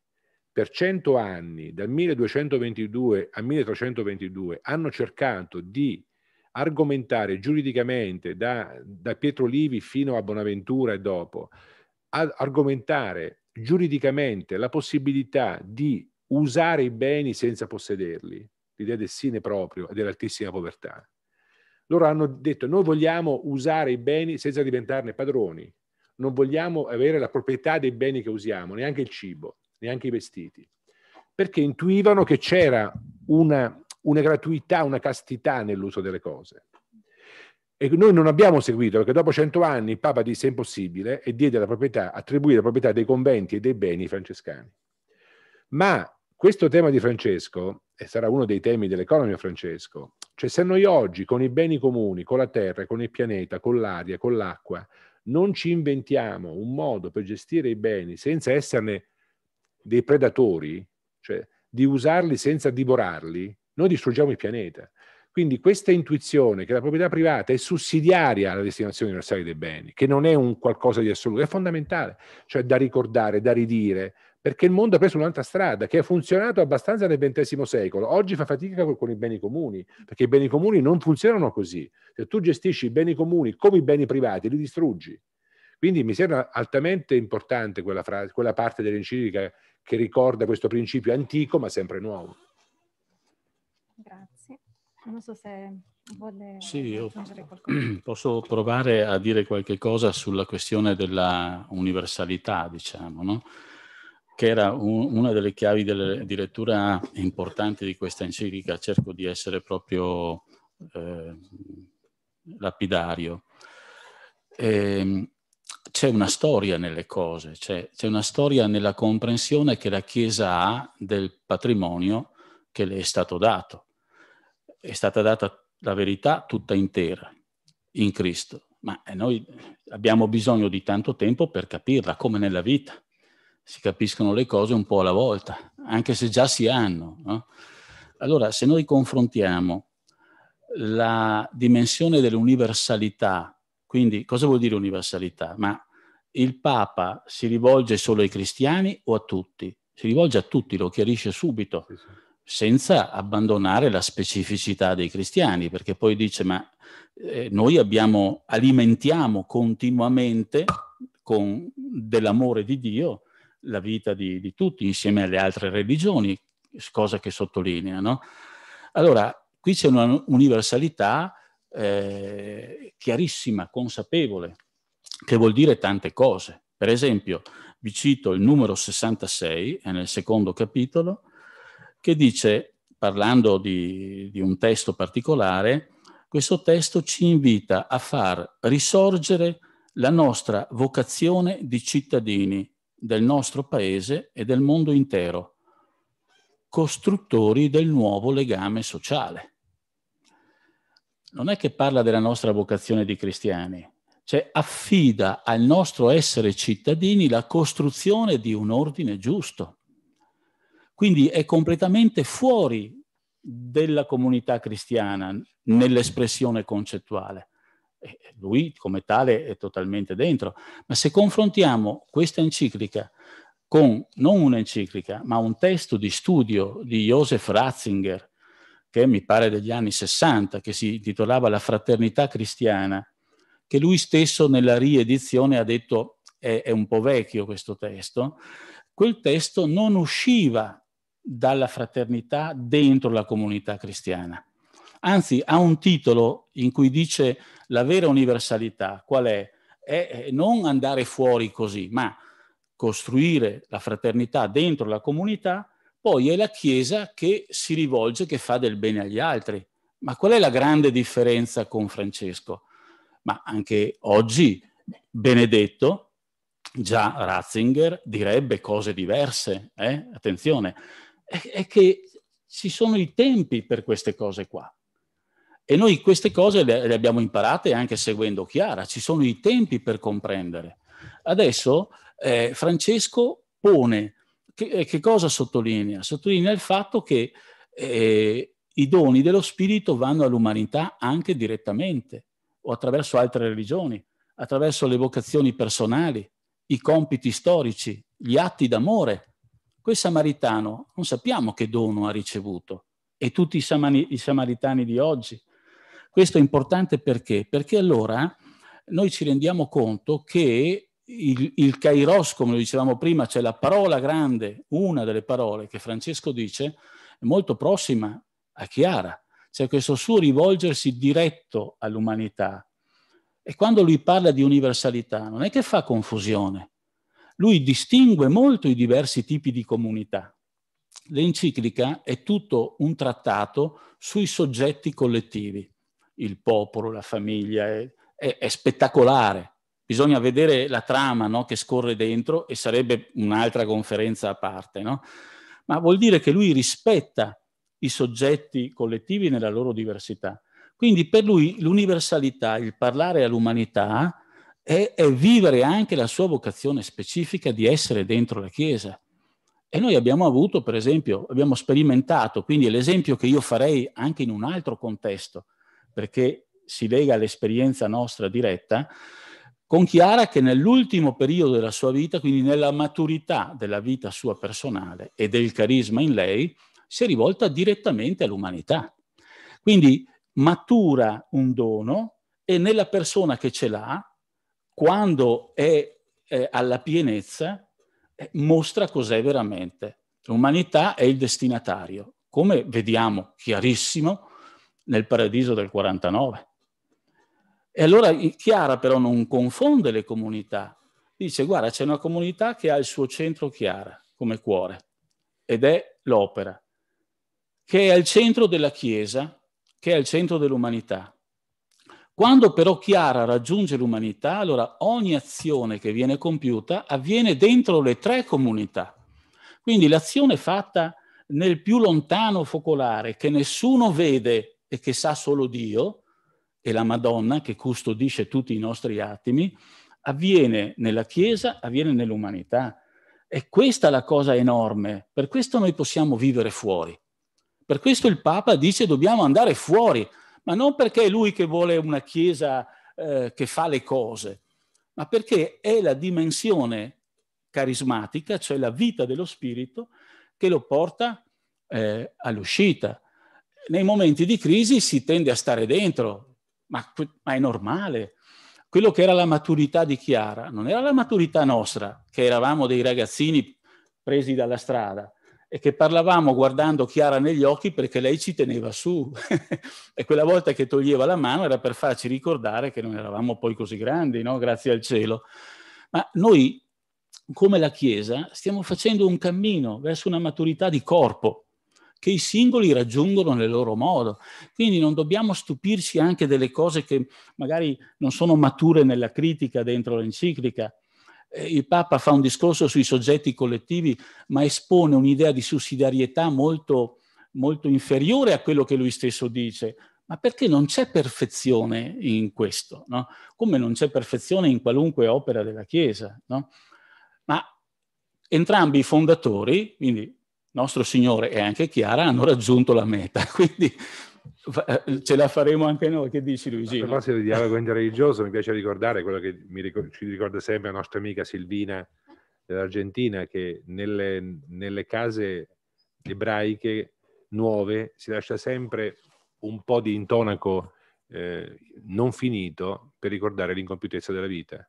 per cento anni, dal 1222 al 1322, hanno cercato di argomentare giuridicamente da, da Pietro Livi fino a Bonaventura e dopo, argomentare giuridicamente la possibilità di usare i beni senza possederli, l'idea del sine proprio e dell'altissima povertà. Loro hanno detto noi vogliamo usare i beni senza diventarne padroni, non vogliamo avere la proprietà dei beni che usiamo, neanche il cibo, neanche i vestiti, perché intuivano che c'era una una gratuità, una castità nell'uso delle cose. E noi non abbiamo seguito, perché dopo cento anni il Papa disse impossibile e diede la proprietà, attribuì la proprietà dei conventi e dei beni francescani. Ma questo tema di Francesco, e sarà uno dei temi dell'economia Francesco, cioè se noi oggi con i beni comuni, con la terra, con il pianeta, con l'aria, con l'acqua, non ci inventiamo un modo per gestire i beni senza esserne dei predatori, cioè di usarli senza divorarli, noi distruggiamo il pianeta. Quindi questa intuizione che la proprietà privata è sussidiaria alla destinazione universale dei beni, che non è un qualcosa di assoluto, è fondamentale, cioè da ricordare, da ridire, perché il mondo ha preso un'altra strada che ha funzionato abbastanza nel XX secolo. Oggi fa fatica con, i beni comuni, perché i beni comuni non funzionano così. Se tu gestisci i beni comuni come i beni privati, li distruggi. Quindi mi sembra altamente importante quella, frase, quella parte dell'enciclica che ricorda questo principio antico ma sempre nuovo. Grazie. Non so se vuole sì, io *clears throat* posso provare a dire qualche cosa sulla questione della universalità, diciamo, no? che era un, una delle chiavi delle, di lettura importanti di questa enciclica. Cerco di essere proprio eh, lapidario. E, ehm, c'è una storia nelle cose, c'è, c'è una storia nella comprensione che la Chiesa ha del patrimonio che le è stato dato. È stata data la verità tutta intera in Cristo, ma eh, noi abbiamo bisogno di tanto tempo per capirla, come nella vita. Si capiscono le cose un po' alla volta, anche se già si hanno. No? Allora, se noi confrontiamo la dimensione dell'universalità, quindi cosa vuol dire universalità? Ma il Papa si rivolge solo ai cristiani o a tutti? Si rivolge a tutti, lo chiarisce subito. Sì, sì senza abbandonare la specificità dei cristiani, perché poi dice, ma eh, noi abbiamo, alimentiamo continuamente con dell'amore di Dio la vita di, di tutti, insieme alle altre religioni, cosa che sottolinea. No? Allora, qui c'è un'universalità eh, chiarissima, consapevole, che vuol dire tante cose. Per esempio, vi cito il numero 66, è nel secondo capitolo, che dice, parlando di, di un testo particolare, questo testo ci invita a far risorgere la nostra vocazione di cittadini del nostro paese e del mondo intero, costruttori del nuovo legame sociale. Non è che parla della nostra vocazione di cristiani, cioè affida al nostro essere cittadini la costruzione di un ordine giusto. Quindi è completamente fuori della comunità cristiana nell'espressione concettuale. E lui come tale è totalmente dentro. Ma se confrontiamo questa enciclica con non un'enciclica, ma un testo di studio di Joseph Ratzinger, che mi pare degli anni 60, che si intitolava La fraternità cristiana, che lui stesso nella riedizione ha detto è, è un po' vecchio questo testo, quel testo non usciva dalla fraternità dentro la comunità cristiana. Anzi, ha un titolo in cui dice la vera universalità, qual è? È non andare fuori così, ma costruire la fraternità dentro la comunità, poi è la Chiesa che si rivolge, che fa del bene agli altri. Ma qual è la grande differenza con Francesco? Ma anche oggi Benedetto, già Ratzinger, direbbe cose diverse, eh? attenzione, è che ci sono i tempi per queste cose qua. E noi queste cose le, le, abbiamo imparate anche seguendo Chiara, ci sono i tempi per comprendere. Adesso eh, Francesco pone, che, eh, che, cosa sottolinea? Sottolinea il fatto che eh, i doni dello spirito vanno all'umanità anche direttamente o attraverso altre religioni, attraverso le vocazioni personali, i compiti storici, gli atti d'amore Quel samaritano non sappiamo che dono ha ricevuto e tutti i, samani, i samaritani di oggi. Questo è importante perché? Perché allora noi ci rendiamo conto che il, il kairos, come lo dicevamo prima, cioè la parola grande, una delle parole che Francesco dice, è molto prossima a Chiara, C'è cioè questo suo rivolgersi diretto all'umanità. E quando lui parla di universalità non è che fa confusione, lui distingue molto i diversi tipi di comunità. L'enciclica è tutto un trattato sui soggetti collettivi, il popolo, la famiglia, è, è, è spettacolare. Bisogna vedere la trama no, che scorre dentro e sarebbe un'altra conferenza a parte, no? ma vuol dire che lui rispetta i soggetti collettivi nella loro diversità. Quindi per lui l'universalità, il parlare all'umanità, è, è vivere anche la sua vocazione specifica di essere dentro la Chiesa. E noi abbiamo avuto, per esempio, abbiamo sperimentato, quindi l'esempio che io farei anche in un altro contesto, perché si lega all'esperienza nostra diretta, con Chiara che nell'ultimo periodo della sua vita, quindi nella maturità della vita sua personale e del carisma in lei, si è rivolta direttamente all'umanità. Quindi matura un dono e nella persona che ce l'ha quando è eh, alla pienezza, eh, mostra cos'è veramente. L'umanità è il destinatario, come vediamo chiarissimo nel paradiso del 49. E allora Chiara però non confonde le comunità, dice guarda c'è una comunità che ha il suo centro Chiara come cuore ed è l'opera, che è al centro della Chiesa, che è al centro dell'umanità. Quando però Chiara raggiunge l'umanità, allora ogni azione che viene compiuta avviene dentro le tre comunità. Quindi l'azione fatta nel più lontano focolare che nessuno vede e che sa solo Dio e la Madonna che custodisce tutti i nostri attimi, avviene nella Chiesa, avviene nell'umanità. E questa la cosa enorme, per questo noi possiamo vivere fuori. Per questo il Papa dice dobbiamo andare fuori, ma non perché è lui che vuole una Chiesa eh, che fa le cose, ma perché è la dimensione carismatica, cioè la vita dello Spirito, che lo porta eh, all'uscita. Nei momenti di crisi si tende a stare dentro, ma, ma è normale. Quello che era la maturità di Chiara non era la maturità nostra, che eravamo dei ragazzini presi dalla strada, e che parlavamo guardando Chiara negli occhi perché lei ci teneva su *laughs* e quella volta che toglieva la mano era per farci ricordare che non eravamo poi così grandi, no? grazie al cielo. Ma noi, come la Chiesa, stiamo facendo un cammino verso una maturità di corpo che i singoli raggiungono nel loro modo. Quindi non dobbiamo stupirci anche delle cose che magari non sono mature nella critica dentro l'enciclica, eh, il Papa fa un discorso sui soggetti collettivi, ma espone un'idea di sussidiarietà molto, molto inferiore a quello che lui stesso dice. Ma perché non c'è perfezione in questo? No? Come non c'è perfezione in qualunque opera della Chiesa? No? Ma entrambi i fondatori, quindi nostro Signore e anche Chiara, hanno raggiunto la meta. *laughs* Quindi eh, ce la faremo anche noi, che dici Luigi? A proposito di dialogo interreligioso, mi piace ricordare quello che ricordo, ci ricorda sempre la nostra amica Silvina dell'Argentina, che nelle, nelle case ebraiche nuove si lascia sempre un po' di intonaco eh, non finito per ricordare l'incompiutezza della vita,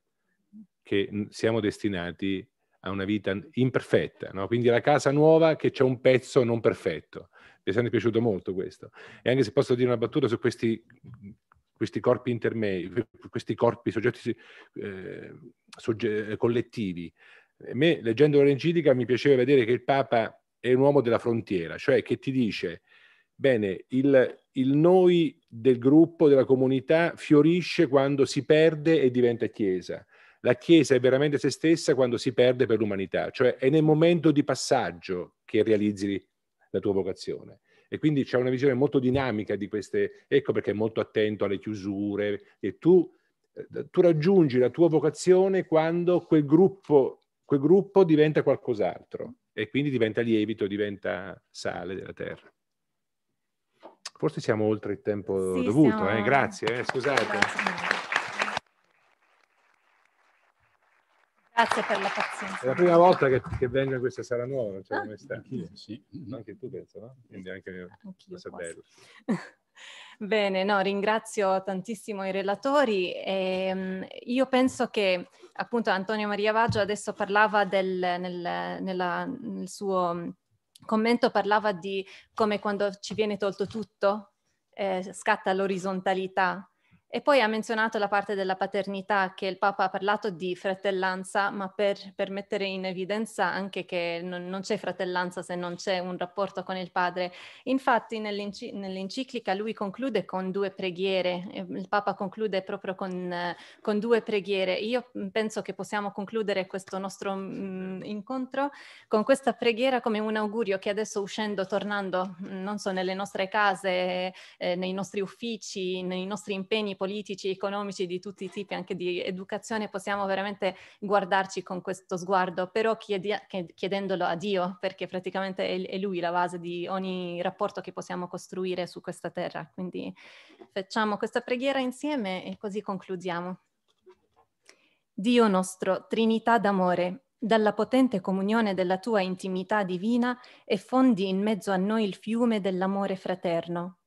che siamo destinati a una vita imperfetta, no? quindi la casa nuova che c'è un pezzo non perfetto. Mi è sempre piaciuto molto questo. E anche se posso dire una battuta su questi, questi corpi intermedi, questi corpi soggetti, eh, sogge- collettivi, a me, leggendo l'Orencidica, mi piaceva vedere che il Papa è un uomo della frontiera, cioè che ti dice, bene, il, il noi del gruppo, della comunità, fiorisce quando si perde e diventa Chiesa la Chiesa è veramente se stessa quando si perde per l'umanità, cioè è nel momento di passaggio che realizzi la tua vocazione. E quindi c'è una visione molto dinamica di queste, ecco perché è molto attento alle chiusure, e tu, eh, tu raggiungi la tua vocazione quando quel gruppo, quel gruppo diventa qualcos'altro e quindi diventa lievito, diventa sale della terra. Forse siamo oltre il tempo sì, dovuto, siamo... eh? grazie, eh? scusate. Grazie. Grazie per la pazienza. È la prima volta che, che vengo in questa sala nuova, non c'era ah, mai stata. Sì. Anche tu penso, no? Quindi anche mio, anch'io *laughs* Bene, no, ringrazio tantissimo i relatori. E, ehm, io penso che appunto Antonio Maria Vaggio adesso parlava del, nel, nella, nel suo commento parlava di come quando ci viene tolto tutto eh, scatta l'orizzontalità e poi ha menzionato la parte della paternità, che il Papa ha parlato di fratellanza, ma per, per mettere in evidenza anche che non, non, c'è fratellanza se non c'è un rapporto con il Padre. Infatti nell'enci- nell'enciclica lui conclude con due preghiere, eh, il Papa conclude proprio con, con due preghiere. Io mm, penso che possiamo concludere questo nostro mh, mm, incontro con questa preghiera come un augurio che adesso uscendo, tornando, mm, non so, nelle nostre case, eh, nei nostri uffici, nei nostri impegni, politici, economici di tutti i tipi, anche di educazione, possiamo veramente guardarci con questo sguardo, però chiedi- chiedendolo a Dio, perché praticamente è, è Lui la base di ogni rapporto che possiamo costruire su questa terra. Quindi facciamo questa preghiera insieme e così concludiamo. Dio nostro, Trinità d'amore, dalla potente comunione della tua intimità divina effondi in mezzo a noi il fiume dell'amore fraterno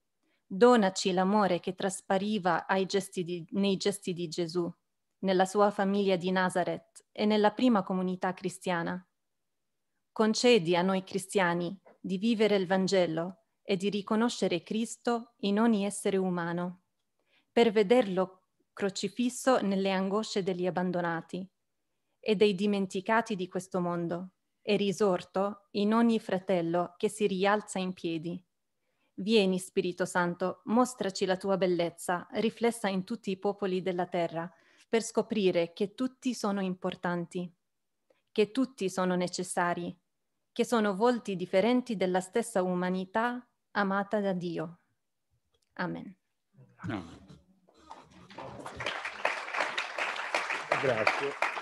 Donaci l'amore che traspariva gesti di, nei gesti di Gesù, nella sua famiglia di Nazareth e nella prima comunità cristiana. Concedi a noi cristiani di vivere il Vangelo e di riconoscere Cristo in ogni essere umano, per vederlo crocifisso nelle angosce degli abbandonati e dei dimenticati di questo mondo, e risorto in ogni fratello che si rialza in piedi. Vieni, Spirito Santo, mostraci la tua bellezza, riflessa in tutti i popoli della terra, per scoprire che tutti sono importanti, che tutti sono necessari, che sono volti differenti della stessa umanità amata da Dio. Amen. Grazie.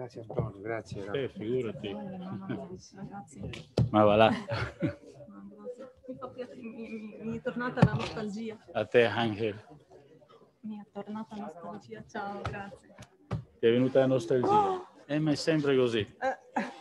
Grazie Antonio, grazie. Eh, figurati. Ma va là. Mi, mi, è tornata la nostalgia. A te Angel. Mi è tornata la nostalgia, ciao, grazie. Ti è venuta la nostalgia? Oh! Eh, ma è sempre così. Eh.